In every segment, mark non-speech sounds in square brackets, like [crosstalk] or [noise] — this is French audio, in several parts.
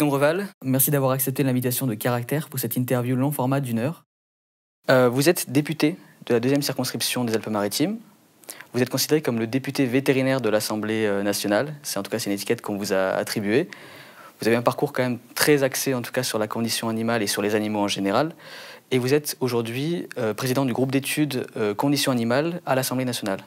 Loïc Reval, merci d'avoir accepté l'invitation de Caractère pour cette interview long format d'une heure. Euh, vous êtes député de la deuxième circonscription des Alpes-Maritimes. Vous êtes considéré comme le député vétérinaire de l'Assemblée euh, nationale. C'est en tout cas une étiquette qu'on vous a attribuée. Vous avez un parcours quand même très axé en tout cas sur la condition animale et sur les animaux en général. Et vous êtes aujourd'hui euh, président du groupe d'études Condition Conditions animales à l'Assemblée nationale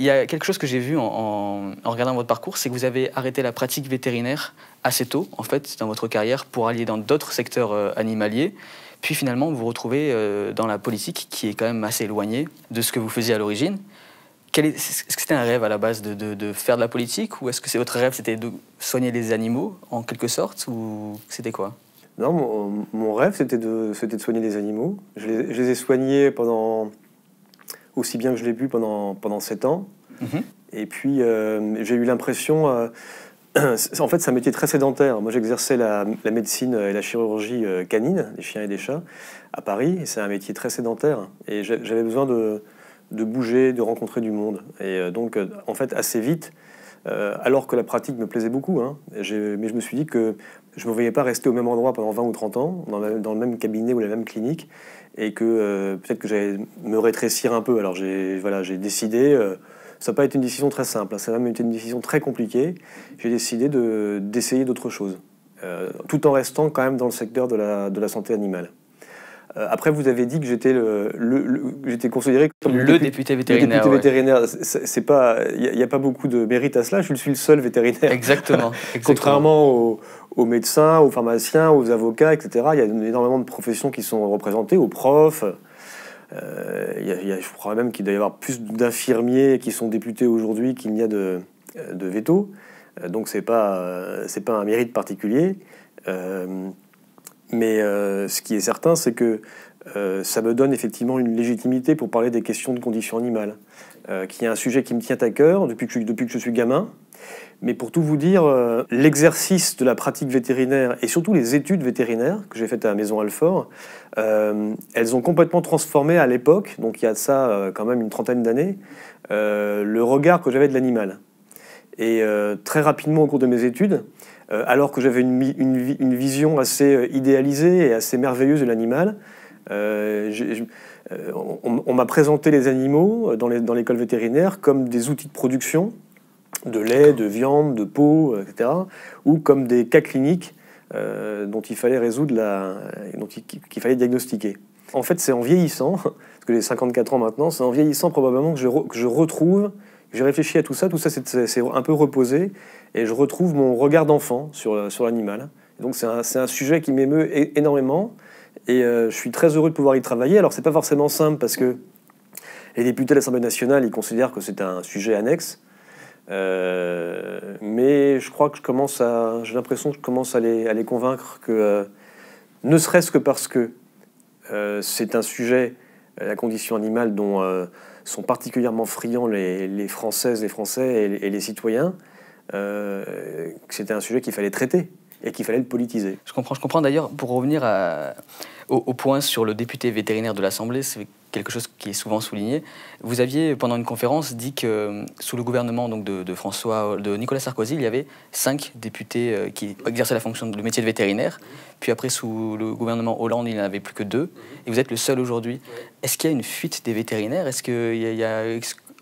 il y a quelque chose que j'ai vu en, regardant votre parcours, c'est que vous avez arrêté la pratique vétérinaire assez tôt, en fait, dans votre carrière, pour aller dans d'autres secteurs euh, animaliers. Puis finalement, vous vous retrouvez euh, dans la politique, qui est quand même assez éloignée de ce que vous faisiez à l'origine. Est-ce que c'était un rêve à la base de, faire de la politique, ou est-ce que c'est votre rêve, c'était de soigner les animaux, en quelque sorte, ou c'était quoi Non, mon, rêve, c'était de, de soigner les animaux. Je les, je les ai soignés pendant aussi bien que je l'ai bu pendant, pendant 7 ans. Mhm. Et puis, euh, j'ai eu l'impression. Euh, [clears throat] en fait, c'est un métier très sédentaire. Moi, j'exerçais la, médecine et la chirurgie euh, canine, des chiens et des chats, à Paris. Et c'est un métier très sédentaire. Et j'avais besoin de, bouger, de rencontrer du monde. Et donc, en fait, assez vite, euh, alors que la pratique me plaisait beaucoup. Hein. mais je me suis dit que je ne me voyais pas rester au même endroit pendant 20 ou 30 ans, dans, le même cabinet ou la même clinique, et que euh, peut-être que j'allais me rétrécir un peu. Alors j'ai voilà, décidé, euh, ça n'a pas été une décision très simple, hein. ça a même été une décision très compliquée, j'ai décidé d'essayer d'autre d'autres choses, tout en restant quand même dans le secteur de la santé animale. Euh, après, vous avez dit que j'étais le, j'étais considéré comme le, député, vétérinaire. Le député vétérinaire, c'est pas, il n'y a, pas beaucoup de mérite à cela. Je suis le seul vétérinaire. Exactement. [laughs] Contrairement aux, médecins, aux pharmaciens, aux avocats, etc. Il y a énormément de professions qui sont représentées, aux profs. Euh, je crois même qu'il doit y avoir plus d'infirmiers qui sont députés aujourd'hui qu'il n'y a de, de veto. Euh, donc c'est pas, c'est pas un mérite particulier. Mais euh, ce qui est certain, c'est que euh, ça me donne effectivement une légitimité pour parler des questions de conditions animales, euh, qui est un sujet qui me tient à cœur depuis que je, depuis que je suis gamin. Mais pour tout vous dire, l'exercice de la pratique vétérinaire et surtout les études vétérinaires que j'ai faites à la maison Alfort, elles ont complètement transformé à l'époque, donc il y a de ça quand même une trentaine d'années, le regard que j'avais de l'animal. Et très rapidement au cours de mes études, euh, alors que j'avais une, vision assez euh, idéalisée et assez merveilleuse de l'animal. Euh, on, m'a présenté les animaux dans l'école vétérinaire comme des outils de production de lait, de viande, de peau, etc., ou comme des cas cliniques dont il fallait résoudre la, dont il, qu'il fallait diagnostiquer. En fait, c'est en vieillissant, [laughs] parce que j'ai 54 ans maintenant, c'est en vieillissant probablement que je retrouve j'ai réfléchi à tout ça, tout ça c'est un peu reposé, et je retrouve mon regard d'enfant sur, sur l'animal. Donc c'est un, un, sujet qui m'émeut énormément, et euh, je suis très heureux de pouvoir y travailler. Alors c'est pas forcément simple, parce que les députés de l'Assemblée nationale, ils considèrent que c'est un sujet annexe, euh, mais je crois que je commence à... J'ai l'impression que je commence à les, à les convaincre que, euh, ne serait-ce que parce que c'est un sujet, la condition animale, dont sont particulièrement friands les, Françaises, les Français et les, citoyens, euh, c'était un sujet qu'il fallait traiter et qu'il fallait le politiser. Je comprends, je comprends. D'ailleurs, pour revenir à, au, au, point sur le député vétérinaire de l'Assemblée, c'est quelque chose qui est souvent souligné. Vous aviez, pendant une conférence, dit que euh, sous le gouvernement donc, de, François, de Nicolas Sarkozy, il y avait cinq députés euh, qui exerçaient la fonction de métier de vétérinaire. Puis après, sous le gouvernement Hollande, il n'y en avait plus que deux. Et vous êtes le seul aujourd'hui. Est-ce qu'il y a une fuite des vétérinaires Est-ce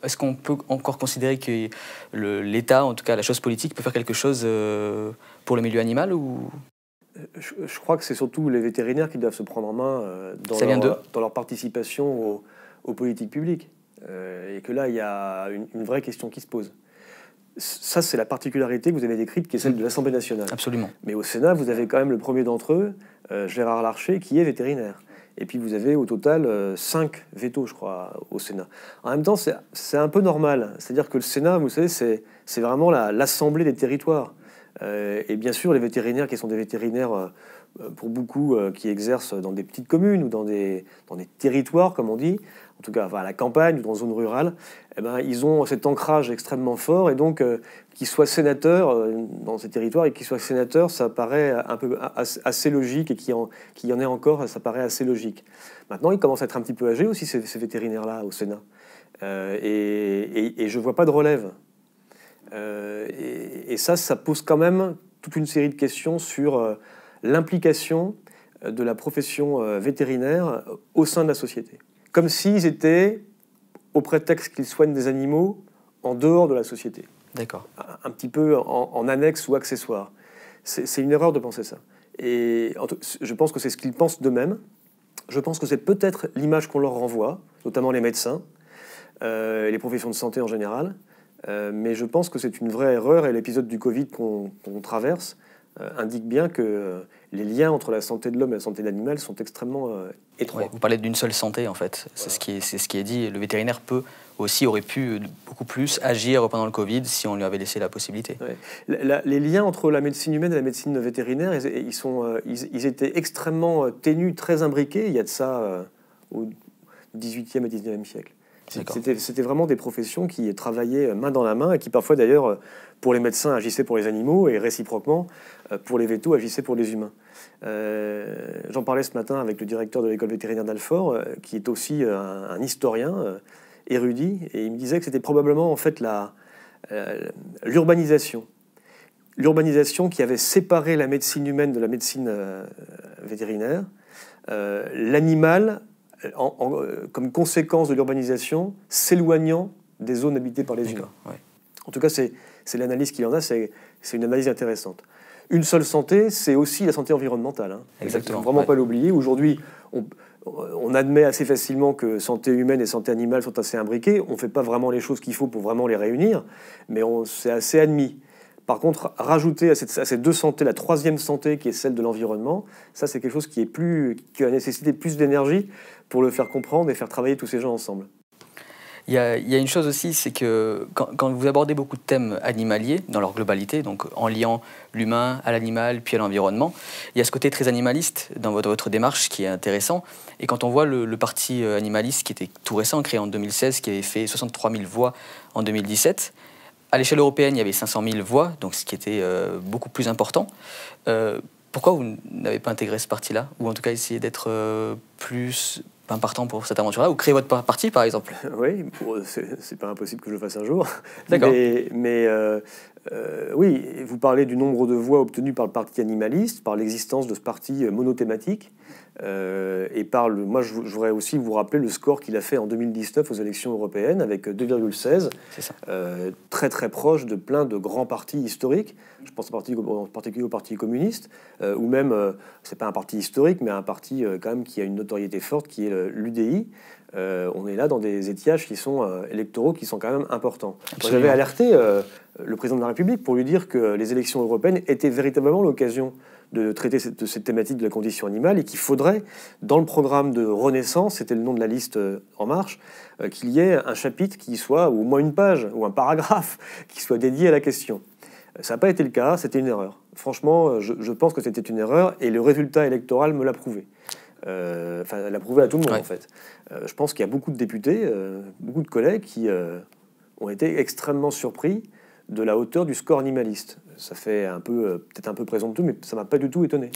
est-ce qu'on peut encore considérer que l'État, en tout cas la chose politique, peut faire quelque chose euh, pour le milieu animal ou je, crois que c'est surtout les vétérinaires qui doivent se prendre en main euh, dans, leur, dans, leur, participation aux, politiques publiques. Euh, et que là, il y a une, vraie question qui se pose. Ça, c'est la particularité que vous avez décrite, qui est celle de l'Assemblée nationale. Absolument. Mais au Sénat, vous avez quand même le premier d'entre eux, euh, Gérard Larcher, qui est vétérinaire. Et puis vous avez au total 5 vétos, je crois, au Sénat. En même temps, c'est un peu normal. C'est-à-dire que le Sénat, vous savez, c'est vraiment l'Assemblée des territoires. Euh, et bien sûr, les vétérinaires qui sont des vétérinaires, euh, euh, pour beaucoup, qui exercent dans des petites communes ou dans des, territoires, comme on dit, en tout cas à la campagne ou dans zone rurale, eh ben, ils ont cet ancrage extrêmement fort. Et donc, qu'ils soient sénateurs dans ces territoires et qu'ils soient sénateurs, ça paraît un peu assez logique. Et qu'il y, en, en ait encore, ça paraît assez logique. Maintenant, ils commencent à être un petit peu âgés aussi, ces, vétérinaires-là, au Sénat. et je ne vois pas de relève. Euh, et, ça, ça pose quand même toute une série de questions sur euh, l'implication euh, de la profession vétérinaire au sein de la société. Comme s'ils étaient, au prétexte qu'ils soignent des animaux, en dehors de la société. D'accord. Un, petit peu en, annexe ou accessoire. C'est une erreur de penser ça. Et je pense que c'est ce qu'ils pensent d'eux-mêmes. Je pense que c'est peut-être l'image qu'on leur renvoie, notamment les médecins, les professions de santé en général. Euh, mais je pense que c'est une vraie erreur et l'épisode du Covid qu'on traverse euh, indique bien que euh, les liens entre la santé de l'homme et la santé de l'animal sont extrêmement étroits. vous parlez d'une seule santé en fait, c'est ce, qui est, ce qui est dit. Le vétérinaire peut aussi, aurait pu beaucoup plus agir pendant le Covid si on lui avait laissé la possibilité. les liens entre la médecine humaine et la médecine vétérinaire, ils, ils, étaient extrêmement ténus, très imbriqués. Il y a de ça au 18e et 19e siècle. C'était vraiment des professions qui travaillaient euh, main dans la main et qui parfois d'ailleurs, euh, pour les médecins, agissaient pour les animaux et réciproquement, euh, pour les vétos, agissaient pour les humains. J'en parlais ce matin avec le directeur de l'école vétérinaire d'Alfort, qui est aussi un, historien érudit, et il me disait que c'était probablement en fait l'urbanisation. l'urbanisation qui avait séparé la médecine humaine de la médecine vétérinaire. L'animal euh, euh, comme conséquence de l'urbanisation, s'éloignant des zones habitées par les humains. En tout cas, c'est l'analyse qu'il en a, c'est une analyse intéressante. Une seule santé, c'est aussi la santé environnementale. Exactement. Hein. Il faut vraiment pas l'oublier. Aujourd'hui, on, admet assez facilement que santé humaine et santé animale sont assez imbriquées. On ne fait pas vraiment les choses qu'il faut pour vraiment les réunir, mais c'est assez admis. Par contre, rajouter à, à, ces deux santé la troisième santé qui est celle de l'environnement, ça c'est quelque chose qui, est plus, qui a nécessité plus d'énergie pour le faire comprendre et faire travailler tous ces gens ensemble. Il y, a, une chose aussi, c'est que quand, vous abordez beaucoup de thèmes animaliers dans leur globalité, donc en liant l'humain à l'animal puis à l'environnement, il y a ce côté très animaliste dans votre, votre démarche qui est intéressant. Et quand on voit le, parti euh, animaliste qui était tout récent, créé en 2016, qui avait fait 63 000 voix en 2017, à l'échelle européenne, il y avait 500 000 voix, donc ce qui était euh, beaucoup plus important. Euh, pourquoi vous n'avez pas intégré ce parti-là Ou en tout cas essayé d'être plus, important partant pour cette aventure-là, ou créer votre parti, par exemple [laughs] Oui, c'est pas impossible que je le fasse un jour. D'accord. Mais, euh, euh, oui, vous parlez du nombre de voix obtenues par le parti animaliste, par l'existence de ce parti euh, monothématique. Euh, et parle. moi, je, voudrais aussi vous rappeler le score qu'il a fait en 2019 aux élections européennes avec 2,16, euh, très très proche de plein de grands partis historiques. Je pense en, particulier au Parti communiste, euh, ou même, euh, c'est pas un parti historique, mais un parti quand même qui a une notoriété forte, qui est l'UDI. on est là dans des étiages qui sont électoraux, qui sont quand même importants. J'avais alerté le président de la République pour lui dire que les élections européennes étaient véritablement l'occasion de traiter cette, thématique de la condition animale et qu'il faudrait, dans le programme de Renaissance, c'était le nom de la liste euh, En Marche, euh, qu'il y ait un chapitre qui soit, ou au moins une page, ou un paragraphe, [laughs] qui soit dédié à la question. Euh, ça n'a pas été le cas, c'était une erreur. Franchement, je, pense que c'était une erreur et le résultat électoral me l'a prouvé. enfin, elle prouvé à tout le monde, en fait. je pense qu'il y a beaucoup de députés, beaucoup de collègues qui ont été extrêmement surpris de la hauteur du score animaliste ça fait un peu, euh, peut-être un peu tout, mais ça m'a pas du tout étonné.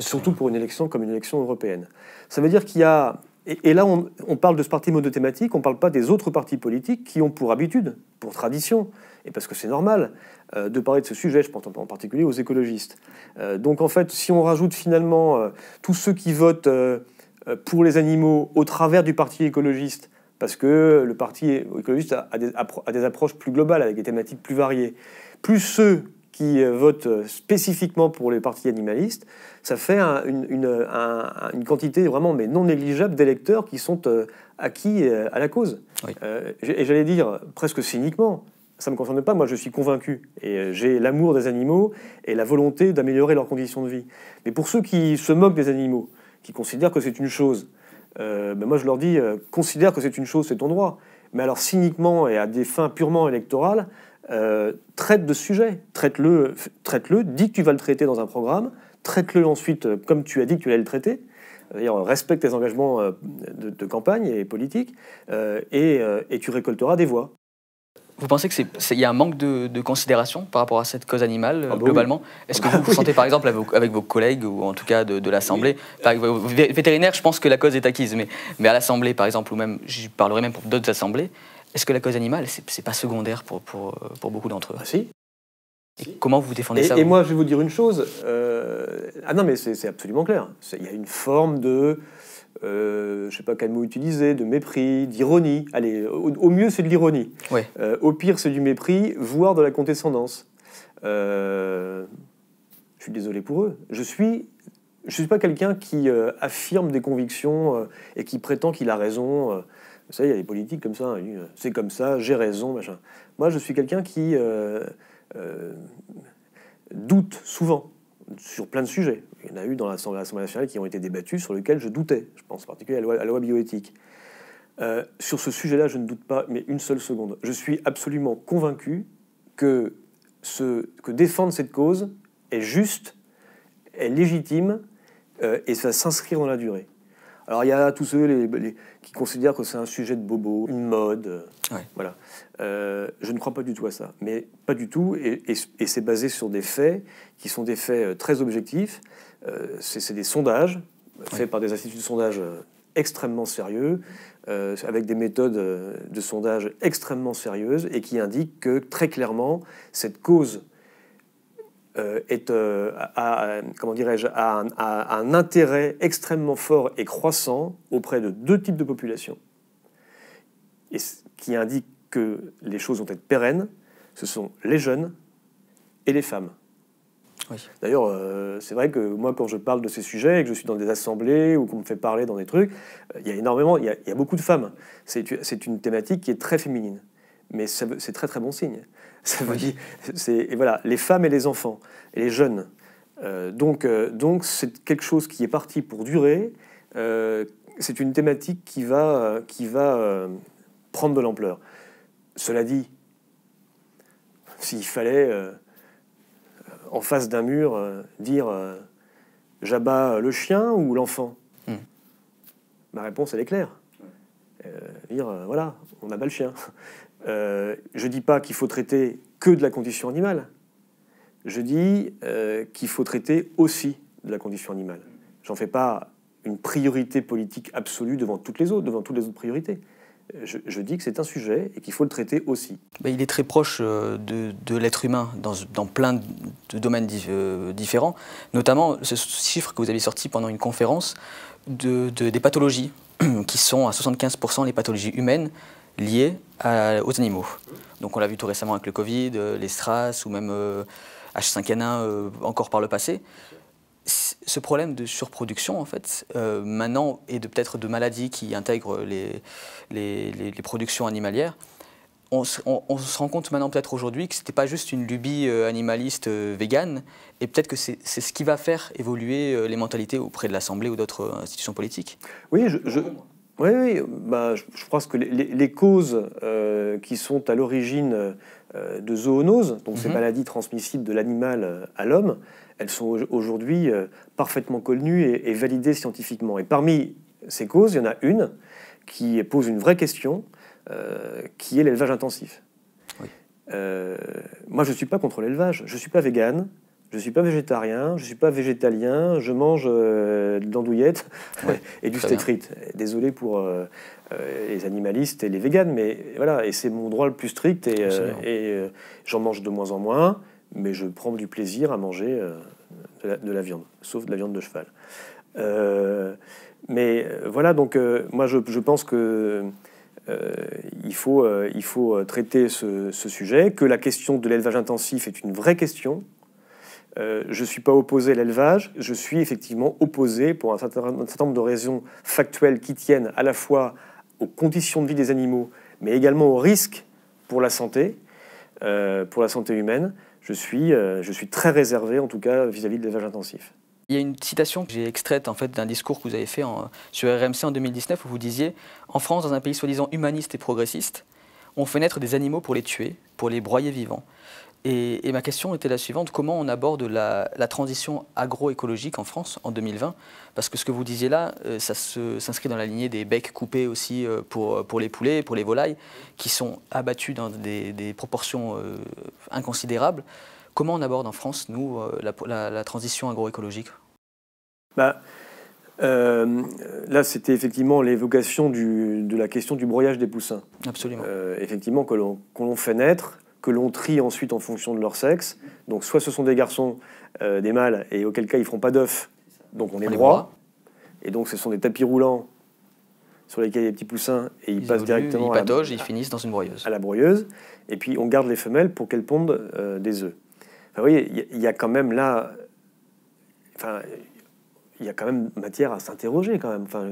Surtout pour une élection comme une élection européenne. Ça veut dire qu'il y a et, là, on, parle de ce parti monothématique, on ne parle pas des autres partis politiques qui ont pour habitude, pour tradition, et parce que c'est normal, euh, de parler de ce sujet, je pense en particulier aux écologistes. Euh, donc en fait, si on rajoute finalement tous ceux qui votent pour les animaux au travers du parti écologiste, parce que le parti écologiste des, a des approches plus globales, avec des thématiques plus variées, plus ceux qui euh, votent euh, spécifiquement pour les partis animalistes, ça fait une, quantité vraiment mais non négligeable d'électeurs qui sont euh, acquis à la cause. et j'allais dire presque cyniquement, ça ne me concerne pas, moi je suis convaincu. Et j'ai l'amour des animaux et la volonté d'améliorer leurs conditions de vie. Mais pour ceux qui se moquent des animaux, qui considèrent que c'est une chose, ben moi je leur dis, considère que c'est une chose, c'est ton droit. Mais alors cyniquement et à des fins purement électorales, euh, traite de sujet, traite-le, traite-le, dis que tu vas le traiter dans un programme, traite-le ensuite euh, comme tu as dit que tu allais le traiter, euh, respecte tes engagements de, campagne et politique, et, tu récolteras des voix. Vous pensez qu'il y a un manque de, considération par rapport à cette cause animale, ah bah globalement Est-ce que ah vous, bah vous sentez, par exemple, avec, vos collègues, ou en tout cas de, l'Assemblée, vétérinaire, je pense que la cause est acquise, mais, mais à l'Assemblée, par exemple, ou même, je parlerai même pour d'autres assemblées, est-ce que la cause animale, c'est pas secondaire euh, pour, beaucoup d'entre eux ah, si. Et comment vous défendez ça Et moi, je vais vous dire une chose. Euh, ah non, mais c'est absolument clair. Il y a une forme de, euh, je sais pas quel mot utiliser, de mépris, d'ironie. Allez, au, mieux, c'est de l'ironie. Euh, au pire, c'est du mépris, voire de la condescendance. je suis désolé pour eux. Je suis je ne suis pas quelqu'un qui affirme des convictions et qui prétend qu'il a raison. Ça, il y a des politiques comme ça. Hein, euh, c'est comme ça, j'ai raison, machin. Moi, je suis quelqu'un qui euh, euh, doute souvent sur plein de sujets. Il y en a eu dans l'Assemblée nationale qui ont été débattus sur lesquels je doutais. Je pense en particulier à la loi, bioéthique. sur ce sujet-là, je ne doute pas, mais une seule seconde. Je suis absolument convaincu que, ce, que défendre cette cause est juste, est légitime et ça s'inscrit dans la durée. Alors il y a tous ceux les, qui considèrent que c'est un sujet de bobo, une mode. Euh, voilà. Euh, je ne crois pas du tout à ça, mais pas du tout. Et, c'est basé sur des faits qui sont des faits euh, très objectifs. c'est des sondages faits par des instituts de sondage extrêmement sérieux, avec des méthodes de sondage extrêmement sérieuses et qui indiquent que très clairement, cette cause euh, est, euh, a, comment dirais-je, un, intérêt extrêmement fort et croissant auprès de deux types de populations, et qui indique que les choses vont être pérennes, ce sont les jeunes et les femmes. D'ailleurs, euh, c'est vrai que moi, quand je parle de ces sujets et que je suis dans des assemblées ou qu'on me fait parler dans des trucs, il y a énormément, il y, y, a beaucoup de femmes. C'est une thématique qui est très féminine mais c'est très très bon signe. [laughs] Ça veut et voilà, les femmes et les enfants, et les jeunes. Euh, donc euh, donc c'est quelque chose qui est parti pour durer. Euh, c'est une thématique qui va, qui va prendre de l'ampleur. Cela dit, s'il fallait, en face d'un mur, dire j'abats le chien ou l'enfant, hmm. ma réponse elle est claire. dire voilà, on abat le chien. Euh, je ne dis pas qu'il faut traiter que de la condition animale. Je dis euh, qu'il faut traiter aussi de la condition animale. J'en fais pas une priorité politique absolue devant toutes les autres, devant toutes les autres priorités. Euh, je, dis que c'est un sujet et qu'il faut le traiter aussi. il est très proche de, l'être humain dans, plein de domaines différents, notamment ce chiffre que vous avez sorti pendant une conférence de, des pathologies, [clears throat] qui sont à 75% les pathologies humaines liées aux animaux. Donc on l'a vu tout récemment avec le Covid, euh, les strass ou même H5N1 euh, euh, encore par le passé. Ce problème de surproduction, en fait, maintenant, et de peut-être de maladies qui intègrent les, les, productions animalières, on se, rend compte maintenant peut-être aujourd'hui que ce n'était pas juste une lubie animaliste végane, et peut-être que c'est ce qui va faire évoluer les mentalités auprès de l'Assemblée ou d'autres institutions politiques. Oui, je, oui, bah, je, crois que les, causes euh, qui sont à l'origine euh, de zoonoses, donc ces mhm. maladies transmissibles de l'animal euh, à l'homme, elles sont aujourd'hui parfaitement connues et, validées scientifiquement. Et parmi ces causes, il y en a une qui pose une vraie question, qui est l'élevage intensif. moi, je ne suis pas contre l'élevage, je ne suis pas végane, je ne suis pas végétarien, je ne suis pas végétalien, je mange euh, de l'andouillette [laughs] et du steak frites. Désolé pour euh, euh, les animalistes et les véganes, mais voilà, et c'est mon droit le plus strict, et, j'en mange de moins en moins, mais je prends du plaisir à manger de la, viande, sauf de la viande de cheval. mais voilà, donc moi je, pense que il, faut, il faut traiter ce, ce, sujet, que la question de l'élevage intensif est une vraie question, euh, je ne suis pas opposé à l'élevage, je suis effectivement opposé, pour un certain, nombre de raisons factuelles qui tiennent à la fois aux conditions de vie des animaux, mais également aux risques pour la santé, euh, pour la santé humaine, euh, je suis, très réservé, en tout cas, vis-à-vis de l'élevage intensif. Il y a une citation que j'ai extraite en fait, d'un discours que vous avez fait sur RMC en 2019 où vous disiez En France, dans un pays soi-disant humaniste et progressiste, on fait naître des animaux pour les tuer, pour les broyer vivants. Et, ma question était la suivante, comment on aborde la, transition agroécologique en France en 2020 Parce que ce que vous disiez là, euh, ça s'inscrit dans la lignée des becs coupés aussi euh, pour, les poulets, pour les volailles, qui sont abattus dans des, proportions euh, inconsidérables. Comment on aborde en France, nous, la, transition agroécologique bah, Là, c'était effectivement l'évocation de la question du broyage des poussins. Absolument. effectivement, que l'on fait naître que l'on trie ensuite en fonction de leur sexe. Donc soit ce sont des garçons, euh, des mâles, et auquel cas ils feront pas d'œufs, donc on, est les broie. Et donc ce sont des tapis roulants sur lesquels il y a des petits poussins, et ils, passent directement... à la, ils ah. finissent dans une broyeuse. À la broyeuse, et puis on garde les femelles pour qu'elles pondent euh, des œufs. vous voyez, il y, a quand même là... Enfin, il y a quand même matière à s'interroger quand même. Enfin,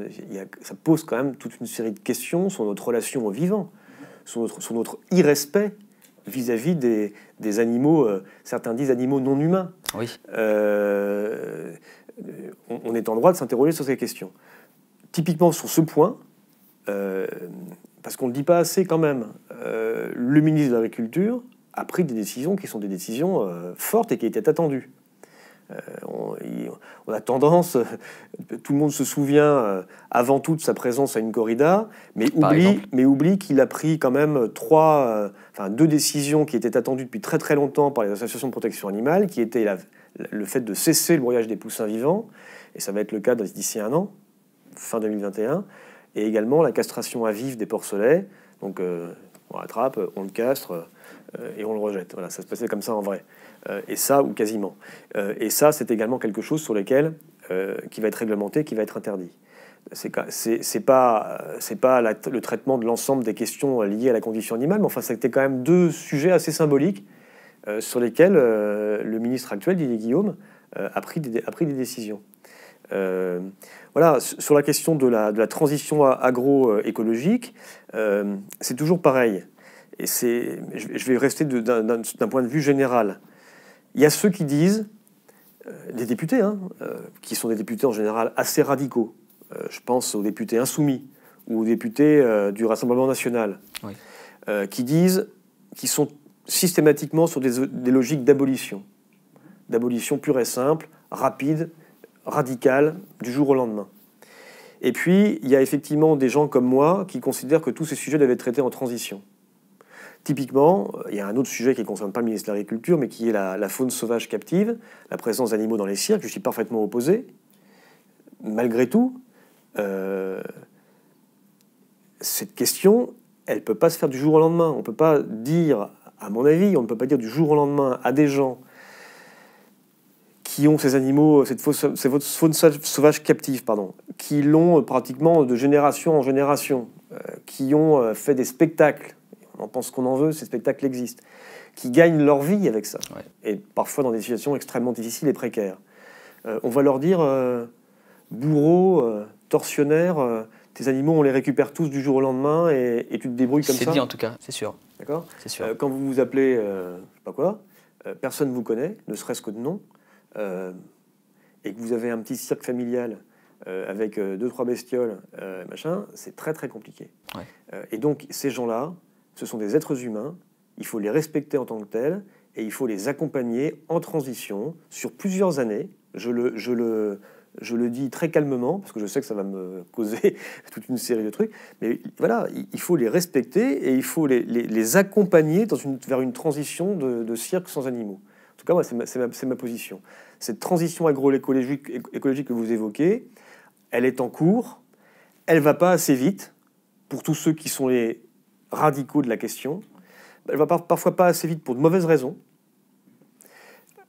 ça pose quand même toute une série de questions sur notre relation au vivant, sur notre, sur notre irrespect vis-à-vis des, animaux, euh, certains disent animaux non humains. Oui. Euh, on, est en droit de s'interroger sur ces questions. Typiquement sur ce point, euh, parce qu'on ne le dit pas assez quand même, le ministre de l'Agriculture a pris des décisions qui sont des décisions fortes et qui étaient attendues. Euh, on, a tendance, [laughs] tout le monde se souvient euh, avant tout de sa présence à une corrida, mais oublie, mais qu'il a pris quand même trois, euh, enfin deux décisions qui étaient attendues depuis très très longtemps par les associations de protection animale, qui étaient le fait de cesser le voyage des poussins vivants, et ça va être le cas d'ici un an, fin 2021, et également la castration à vif des porcelets. Donc on rattrape, on le castre et on le rejette. Voilà, ça se passait comme ça en vrai. Euh, et ça, ou quasiment. Euh, et ça, c'est également quelque chose sur lequel, euh, qui va être réglementé, qui va être interdit. C'est pas, pas le traitement de l'ensemble des questions liées à la condition animale, mais enfin, c'était quand même deux sujets assez symboliques sur lesquels le ministre actuel, Didier Guillaume, a, pris des, décisions. voilà, sur la question de la, de la transition agroécologique, c'est toujours pareil. Et je vais rester d'un point de vue général. Il y a ceux qui disent, des euh, députés, hein, euh, qui sont des députés en général assez radicaux, euh, je pense aux députés insoumis ou aux députés du Rassemblement national, qui disent, qui sont systématiquement sur des, logiques d'abolition, d'abolition pure et simple, rapide, radicale, du jour au lendemain. Et puis, il y a effectivement des gens comme moi qui considèrent que tous ces sujets devaient être traités en transition. Typiquement, il y a un autre sujet qui ne concerne pas le ministre de l'Agriculture, mais qui est la, faune sauvage captive, la présence d'animaux dans les cirques. Je suis parfaitement opposé. Malgré tout, euh, cette question, elle ne peut pas se faire du jour au lendemain. On ne peut pas dire, à mon avis, on ne peut pas dire du jour au lendemain à des gens qui ont ces animaux, cette faune sauvage captive, pardon, qui l'ont pratiquement de génération en génération, euh, qui ont euh, fait des spectacles on pense qu'on en veut, ces spectacles existent, qui gagnent leur vie avec ça, et parfois dans des situations extrêmement difficiles et précaires. Euh, on va leur dire, euh, bourreau, euh, tortionnaire, tes animaux, on les récupère tous du jour au lendemain et, tu te débrouilles comme ça. C'est dit en tout cas, c'est sûr. D'accord C'est sûr. quand vous vous appelez, je sais pas quoi, personne ne vous connaît, ne serait-ce que de nom, et que vous avez un petit cirque familial avec deux trois bestioles, machin, c'est très très compliqué. et donc ces gens-là, ce sont des êtres humains, il faut les respecter en tant que tels et il faut les accompagner en transition sur plusieurs années. Je le, je le, je le dis très calmement, parce que je sais que ça va me causer [laughs] toute une série de trucs, mais voilà, il faut les respecter et il faut les, accompagner dans une, vers une transition de, cirque sans animaux. En tout cas, moi, c'est ma, ma, position. Cette transition agroécologique écologique que vous évoquez, elle est en cours, elle va pas assez vite pour tous ceux qui sont les radicaux de la question. Elle va parfois pas assez vite pour de mauvaises raisons,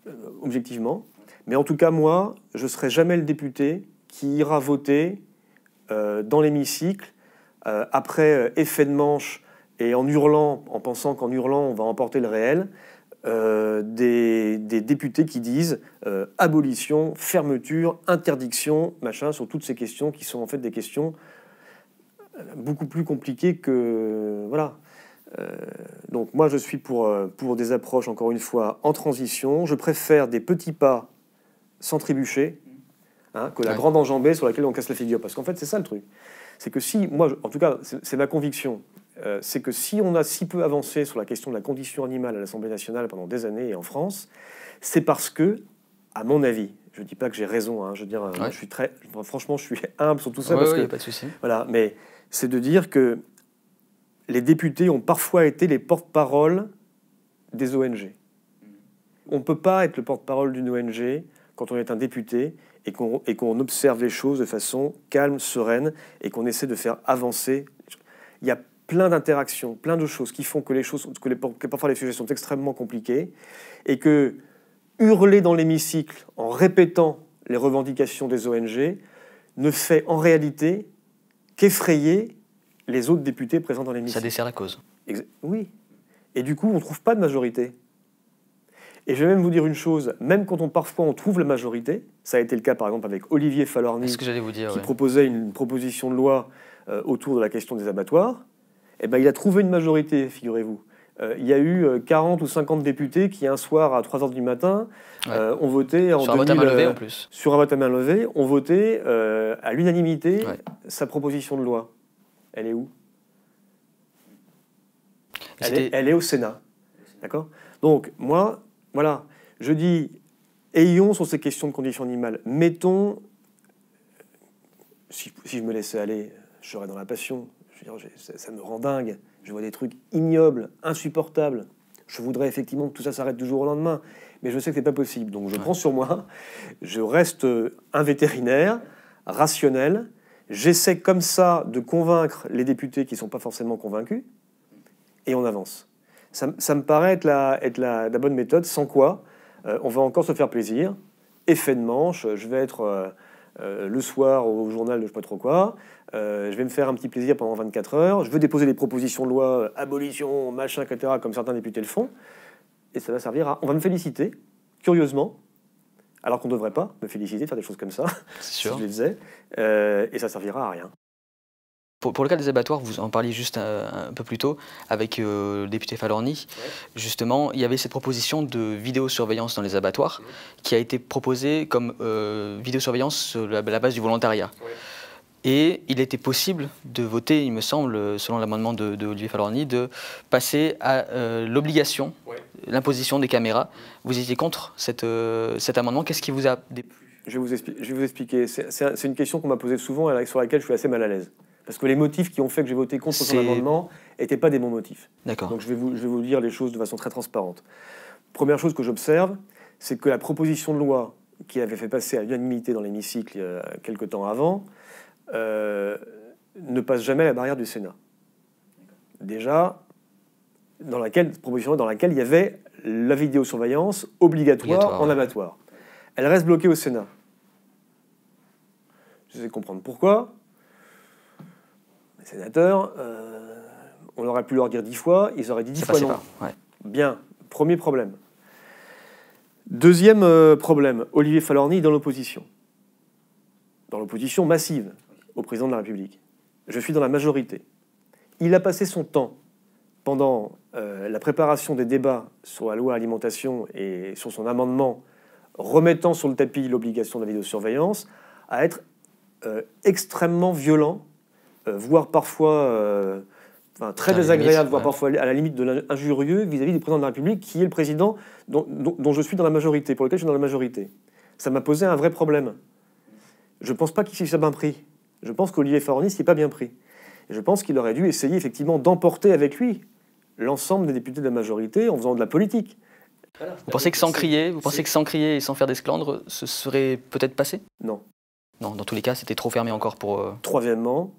euh, objectivement. Mais en tout cas, moi, je serai jamais le député qui ira voter euh, dans l'hémicycle euh, après effet de manche et en hurlant, en pensant qu'en hurlant, on va emporter le réel. des, députés qui disent abolition, fermeture, interdiction, machin, sur toutes ces questions qui sont en fait des questions beaucoup plus compliqué que... Voilà. Euh, donc moi, je suis pour, euh, pour des approches, encore une fois, en transition. Je préfère des petits pas sans trébucher hein, que la grande enjambée sur laquelle on casse la figure. Parce qu'en fait, c'est ça le truc. C'est que si, moi, en tout cas, c'est ma conviction, euh, c'est que si on a si peu avancé sur la question de la condition animale à l'Assemblée nationale pendant des années et en France, c'est parce que, à mon avis, je dis pas que j'ai raison, hein, je veux dire, je suis très, franchement, je suis humble sur tout ça parce que, pas de souci. Voilà, mais c'est de dire que les députés ont parfois été les porte-parole des ONG. On ne peut pas être le porte-parole d'une ONG quand on est un député et qu'on observe les choses de façon calme, sereine, et qu'on essaie de faire avancer. Il y a plein d'interactions, plein de choses qui font que les choses, que parfois les sujets sont extrêmement compliqués, et que hurler dans l'hémicycle en répétant les revendications des ONG ne fait en réalité qu'effrayer les autres députés présents dans ministres. Ça dessert la cause. oui. Et du coup, on ne trouve pas de majorité. Et je vais même vous dire une chose, même quand on parfois on trouve la majorité, ça a été le cas par exemple avec Olivier Falorni, qui proposait une proposition de loi euh, autour de la question des abattoirs, et eh ben, il a trouvé une majorité, figurez-vous. Euh, il y a eu 40 euh, ou 50 députés qui, un soir à 3h du matin, euh, ont voté en sur un vote à main levée en plus. Sur un vote à main levée, ont voté à l'unanimité sa proposition de loi. Elle est où elle est, au Sénat. D'accord Donc, moi, voilà, je dis, ayons sur ces questions de conditions animales, mettons, si, je me laissais aller, je serais dans la passion, je veux dire, ça me rend dingue je vois des trucs ignobles, insupportables. Je voudrais effectivement que tout ça s'arrête du jour au lendemain, mais je sais que c'est pas possible. Donc je prends sur moi, je reste euh, un vétérinaire rationnel. J'essaie comme ça de convaincre les députés qui ne sont pas forcément convaincus, et on avance. Ça, me paraît être, la, la, bonne méthode, sans quoi euh, on va encore se faire plaisir. Effet de manche, je vais être euh, euh, le soir au journal de je ne sais pas trop quoi. Euh, je vais me faire un petit plaisir pendant 24 heures. Je veux déposer des propositions de loi, euh, abolition, machin, etc., comme certains députés le font. Et ça va servir à. On va me féliciter, curieusement, alors qu'on ne devrait pas me féliciter de faire des choses comme ça, si je les faisais. et ça servira à rien. Pour, le cas des abattoirs, vous en parliez juste euh, un, peu plus tôt avec euh, le député Falorni. Justement, il y avait cette proposition de vidéosurveillance dans les abattoirs qui a été proposée comme euh, vidéosurveillance sur la, base du volontariat. Et il était possible de voter, il me semble, selon l'amendement de, de, Olivier Falorni, de passer à l'obligation, l'imposition des caméras. Vous étiez contre cette, cet amendement. Qu'est-ce qui vous a déplu je vais vous expliquer. C'est une question qu'on m'a posée souvent et sur laquelle je suis assez mal à l'aise. Parce que les motifs qui ont fait que j'ai voté contre son amendement n'étaient pas des bons motifs. Donc je vais, vous, dire les choses de façon très transparente. Première chose que j'observe, c'est que la proposition de loi qui avait fait passer à l'unanimité dans l'hémicycle quelque quelques temps avant euh, ne passe jamais à la barrière du Sénat. Déjà, dans laquelle, proposition dans laquelle il y avait la vidéosurveillance obligatoire, en abattoir. Elle reste bloquée au Sénat. Je sais comprendre pourquoi. Sénateur, sénateurs, euh, on aurait pu leur dire dix fois, ils auraient dit dix fois non. Bien, premier problème. Deuxième euh, problème, Olivier Falorni dans l'opposition. Dans l'opposition massive au président de la République. Je suis dans la majorité. Il a passé son temps pendant euh, la préparation des débats sur la loi alimentation et sur son amendement remettant sur le tapis l'obligation de la vidéosurveillance, à être extrêmement violent euh, voire parfois euh, très désagréable, voire parfois à la limite de l'injurieux vis-à-vis du président de la République, qui est le président dont, dont, je suis dans la majorité, pour lequel je suis dans la majorité. Ça m'a posé un vrai problème. Je ne pense pas qu'il s'y soit bien pris. Je pense qu'Olivier Favornis s'y est pas bien pris. je pense qu'il aurait dû essayer effectivement d'emporter avec lui l'ensemble des députés de la majorité en faisant de la politique. vous pensez que sans crier, vous que sans crier et sans faire d'esclandre, ce serait peut-être passé Non. Non, dans tous les cas, c'était trop fermé encore pour. Euh, Troisièmement,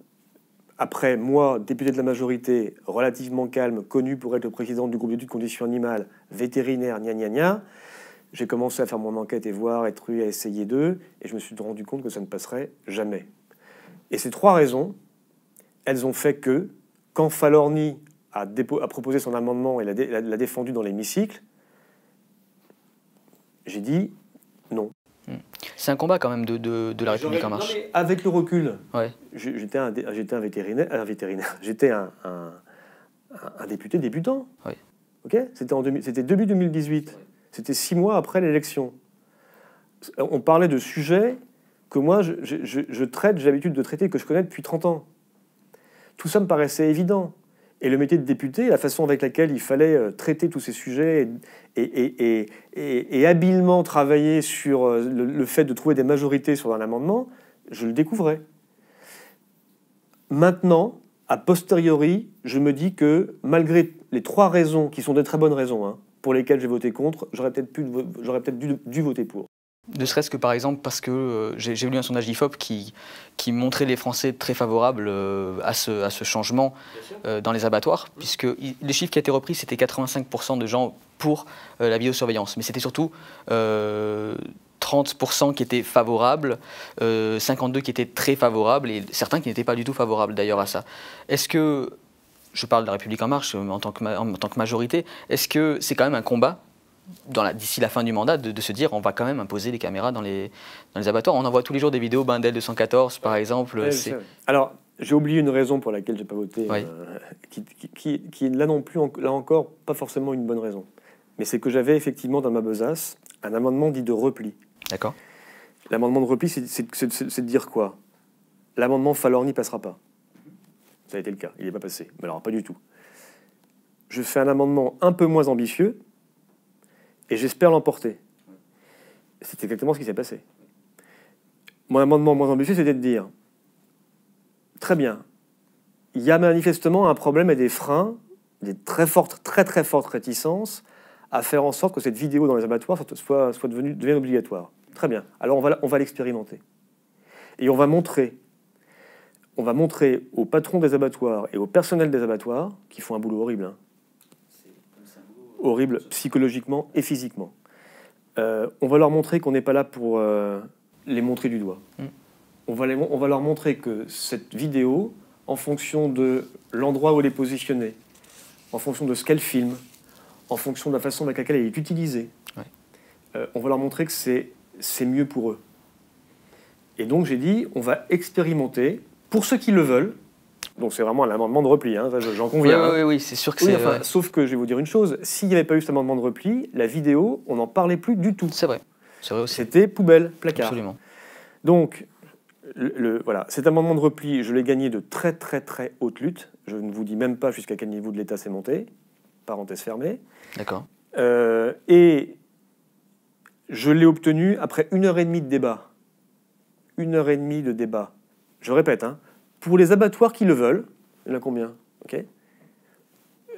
après moi, député de la majorité, relativement calme, connu pour être le président du groupe d'études conditions animales, vétérinaire, gna gna gna, j'ai commencé à faire mon enquête et voir, être à essayer d'eux, et je me suis rendu compte que ça ne passerait jamais. Et ces trois raisons, elles ont fait que, quand Falorni a, proposé son amendement et l'a défendu dans l'hémicycle, j'ai dit, c'est un combat quand même de, la République en marche. avec le recul, j'étais un, vétérinaire, un vétérinaire [laughs] j'étais un, député débutant. Ok C'était début 2018. C'était six mois après l'élection. On parlait de sujets que moi, je, traite, j'ai l'habitude de traiter, que je connais depuis 30 ans. Tout ça me paraissait évident. Et le métier de député, la façon avec laquelle il fallait euh, traiter tous ces sujets et, habilement travailler sur euh, le, fait de trouver des majorités sur un amendement, je le découvrais. Maintenant, a posteriori, je me dis que malgré les trois raisons, qui sont des très bonnes raisons, hein, pour lesquelles j'ai voté contre, j'aurais peut-être dû voter pour. Ne serait-ce que par exemple parce que euh, j'ai lu un sondage d'IFOP qui, montrait les Français très favorables euh, à, ce, changement euh, dans les abattoirs, puisque les chiffres qui étaient repris, c'était 85% de gens pour la biosurveillance, Mais c'était surtout 30% qui étaient favorables, 52% qui étaient très favorables, et certains qui n'étaient pas du tout favorables d'ailleurs à ça. Est-ce que, je parle de la République en marche en tant que majorité, est-ce que c'est quand même un combat d'ici la, fin du mandat, de, se dire on va quand même imposer les caméras dans les, dans les abattoirs. On en voit tous les jours des vidéos, Bindel 214 par exemple. Alors, j'ai oublié une raison pour laquelle je n'ai pas voté, euh, qui, qui, là non plus, là encore, pas forcément une bonne raison. Mais c'est que j'avais effectivement dans ma besace un amendement dit de repli. D'accord. L'amendement de repli, c'est de dire quoi L'amendement Falorni n'y passera pas. Ça a été le cas, il n'est pas passé. Mais alors, pas du tout. Je fais un amendement un peu moins ambitieux, et j'espère l'emporter. C'est exactement ce qui s'est passé. Mon amendement moins ambitieux, c'était de dire très bien, il y a manifestement un problème et des freins, des très fortes, très très fortes réticences à faire en sorte que cette vidéo dans les abattoirs soit, soit devenue, devienne obligatoire. Très bien. Alors on va, on va l'expérimenter. Et on va montrer on va montrer aux patrons des abattoirs et au personnel des abattoirs, qui font un boulot horrible, hein, horrible psychologiquement et physiquement. Euh, on va leur montrer qu'on n'est pas là pour euh, les montrer du doigt. Mm. On, va on va leur montrer que cette vidéo, en fonction de l'endroit où elle est positionnée, en fonction de ce qu'elle filme, en fonction de la façon avec laquelle elle est utilisée, euh, on va leur montrer que c'est mieux pour eux. Et donc j'ai dit, on va expérimenter, pour ceux qui le veulent, donc c'est vraiment un amendement de repli, hein, j'en conviens. Hein. Oui, oui, c'est sûr que c'est. Euh, sauf que je vais vous dire une chose s'il n'y avait pas eu cet amendement de repli, la vidéo, on n'en parlait plus du tout. C'est vrai. C'est vrai C'était poubelle, placard. Absolument. Donc, le, voilà, cet amendement de repli, je l'ai gagné de très, très, très haute lutte. Je ne vous dis même pas jusqu'à quel niveau de l'État c'est monté. Parenthèse fermée. D'accord. Euh, et je l'ai obtenu après une heure et demie de débat. Une heure et demie de débat. Je répète, hein, pour les abattoirs qui le veulent, il y combien Ok.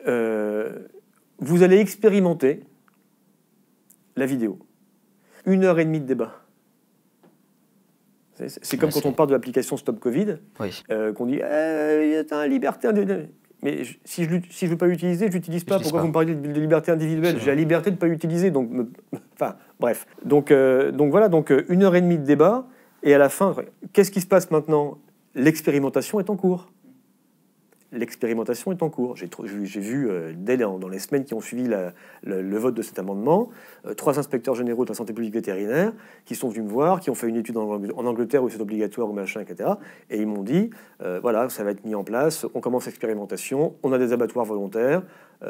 Euh, vous allez expérimenter la vidéo. Une heure et demie de débat. C'est comme ah, quand on parle de l'application Stop Covid, oui. Euh, qu'on dit eh, attends, liberté individuelle. Mais si je ne veux pas l'utiliser, je l'utilise pas. Pourquoi vous me parlez de, liberté individuelle J'ai la liberté de ne pas l'utiliser. Donc, [laughs] bref. Donc, euh, donc voilà, donc une heure et demie de débat. Et à la fin, qu'est-ce qui se passe maintenant L'expérimentation est en cours. L'expérimentation est en cours. J'ai vu, euh, dès dans les semaines qui ont suivi le, vote de cet amendement, euh, trois inspecteurs généraux de la santé publique vétérinaire qui sont venus me voir, qui ont fait une étude en, Angleterre où c'est obligatoire ou machin, etc. Et ils m'ont dit, euh, voilà, ça va être mis en place, on commence l'expérimentation, on a des abattoirs volontaires,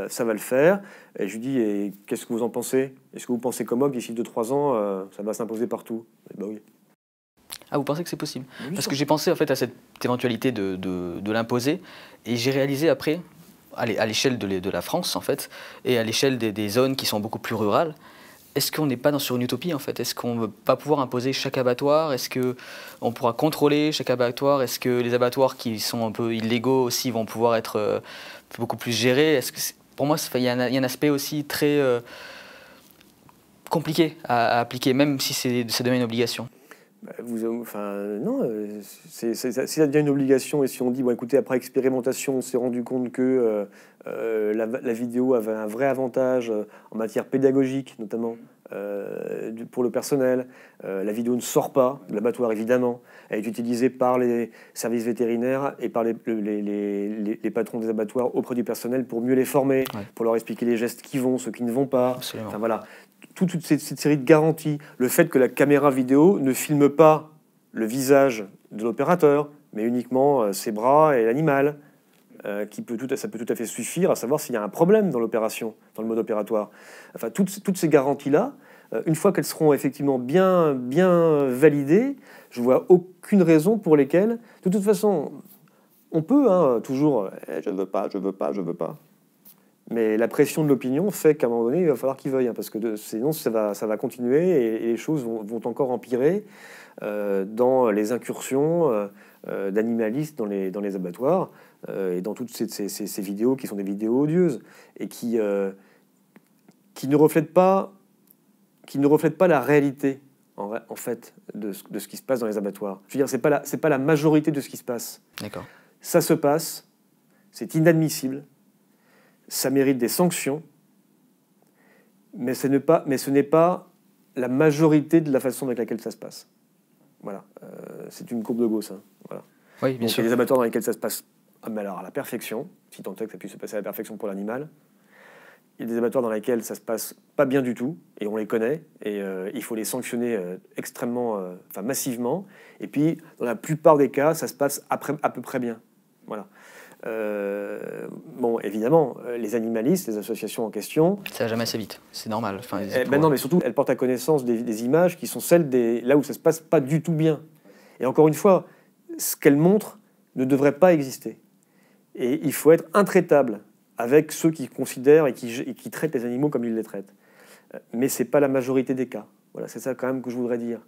ça va le faire. Et je lui dis, qu'est-ce que vous en pensez Est-ce que vous pensez comme moi que d'ici 3 ans, ça va s'imposer partout ben oui. Ah, vous pensez que c'est possible Parce que j'ai pensé en fait à cette éventualité de, l'imposer et j'ai réalisé après, à l'échelle de, de, la France en fait, et à l'échelle des, zones qui sont beaucoup plus rurales, est-ce qu'on n'est pas dans, sur une utopie en fait Est-ce qu'on ne va pas pouvoir imposer chaque abattoir Est-ce qu'on pourra contrôler chaque abattoir Est-ce que les abattoirs qui sont un peu illégaux aussi vont pouvoir être euh, beaucoup plus gérés que Pour moi, il y, a un aspect aussi très euh, compliqué à, appliquer, même si c'est, de devient une obligation. Bah, vous, euh, enfin, euh, non, euh, si ça devient une obligation et si on dit, bon, écoutez, après expérimentation, on s'est rendu compte que la, vidéo avait un vrai avantage en matière pédagogique, notamment pour le personnel. la vidéo ne sort pas de l'abattoir, évidemment. Elle est utilisée par les services vétérinaires et par les, les, patrons des abattoirs auprès du personnel pour mieux les former, pour leur expliquer les gestes qui vont, ceux qui ne vont pas. Enfin, voilà toute, cette, série de garanties, le fait que la caméra vidéo ne filme pas le visage de l'opérateur, mais uniquement euh, ses bras et l'animal, euh, qui peut tout, ça peut tout à fait suffire à savoir s'il y a un problème dans l'opération, dans le mode opératoire. Enfin, toutes, toutes ces garanties-là, euh, une fois qu'elles seront effectivement bien, bien validées, je vois aucune raison pour lesquelles, de toute façon, on peut hein, toujours, eh, je ne veux pas, je ne veux pas, je ne veux pas. Mais la pression de l'opinion fait qu'à un moment donné, il va falloir qu'ils veuillent, hein, parce que sinon, ça va, ça va continuer et, les choses vont, encore empirer euh, dans les incursions euh, euh, d'animalistes dans les, dans les abattoirs et dans toutes ces, ces, ces, vidéos qui sont des vidéos odieuses et qui, qui, ne, reflètent pas, qui ne reflètent pas la réalité, en, en fait, de ce, de ce, qui se passe dans les abattoirs. Je veux dire, ce n'est pas, la, pas la majorité de ce qui se passe. D'accord. Ça se passe, c'est inadmissible ça mérite des sanctions, mais ce n'est pas, pas la majorité de la façon avec laquelle ça se passe. Voilà, euh, c'est une courbe de Gauss. Hein. Voilà. Oui, bien Donc, Il y a des abattoirs dans lesquels ça se passe ah, à la perfection, si tant est que ça puisse se passer à la perfection pour l'animal. Il y a des abattoirs dans lesquels ça se passe pas bien du tout, et on les connaît, et euh, il faut les sanctionner euh, extrêmement, enfin massivement. Et puis, dans la plupart des cas, ça se passe à, à peu près bien. Voilà. Euh, bon, évidemment, euh, les animalistes, les associations en question. Ça va jamais assez vite, c'est normal. Enfin, eh ben non, mais surtout, elles portent à connaissance des, images qui sont celles des, là où ça se passe pas du tout bien. Et encore une fois, ce qu'elles montrent ne devrait pas exister. Et il faut être intraitable avec ceux qui considèrent et qui, traitent les animaux comme ils les traitent. Euh, mais c'est pas la majorité des cas. Voilà, c'est ça quand même que je voudrais dire.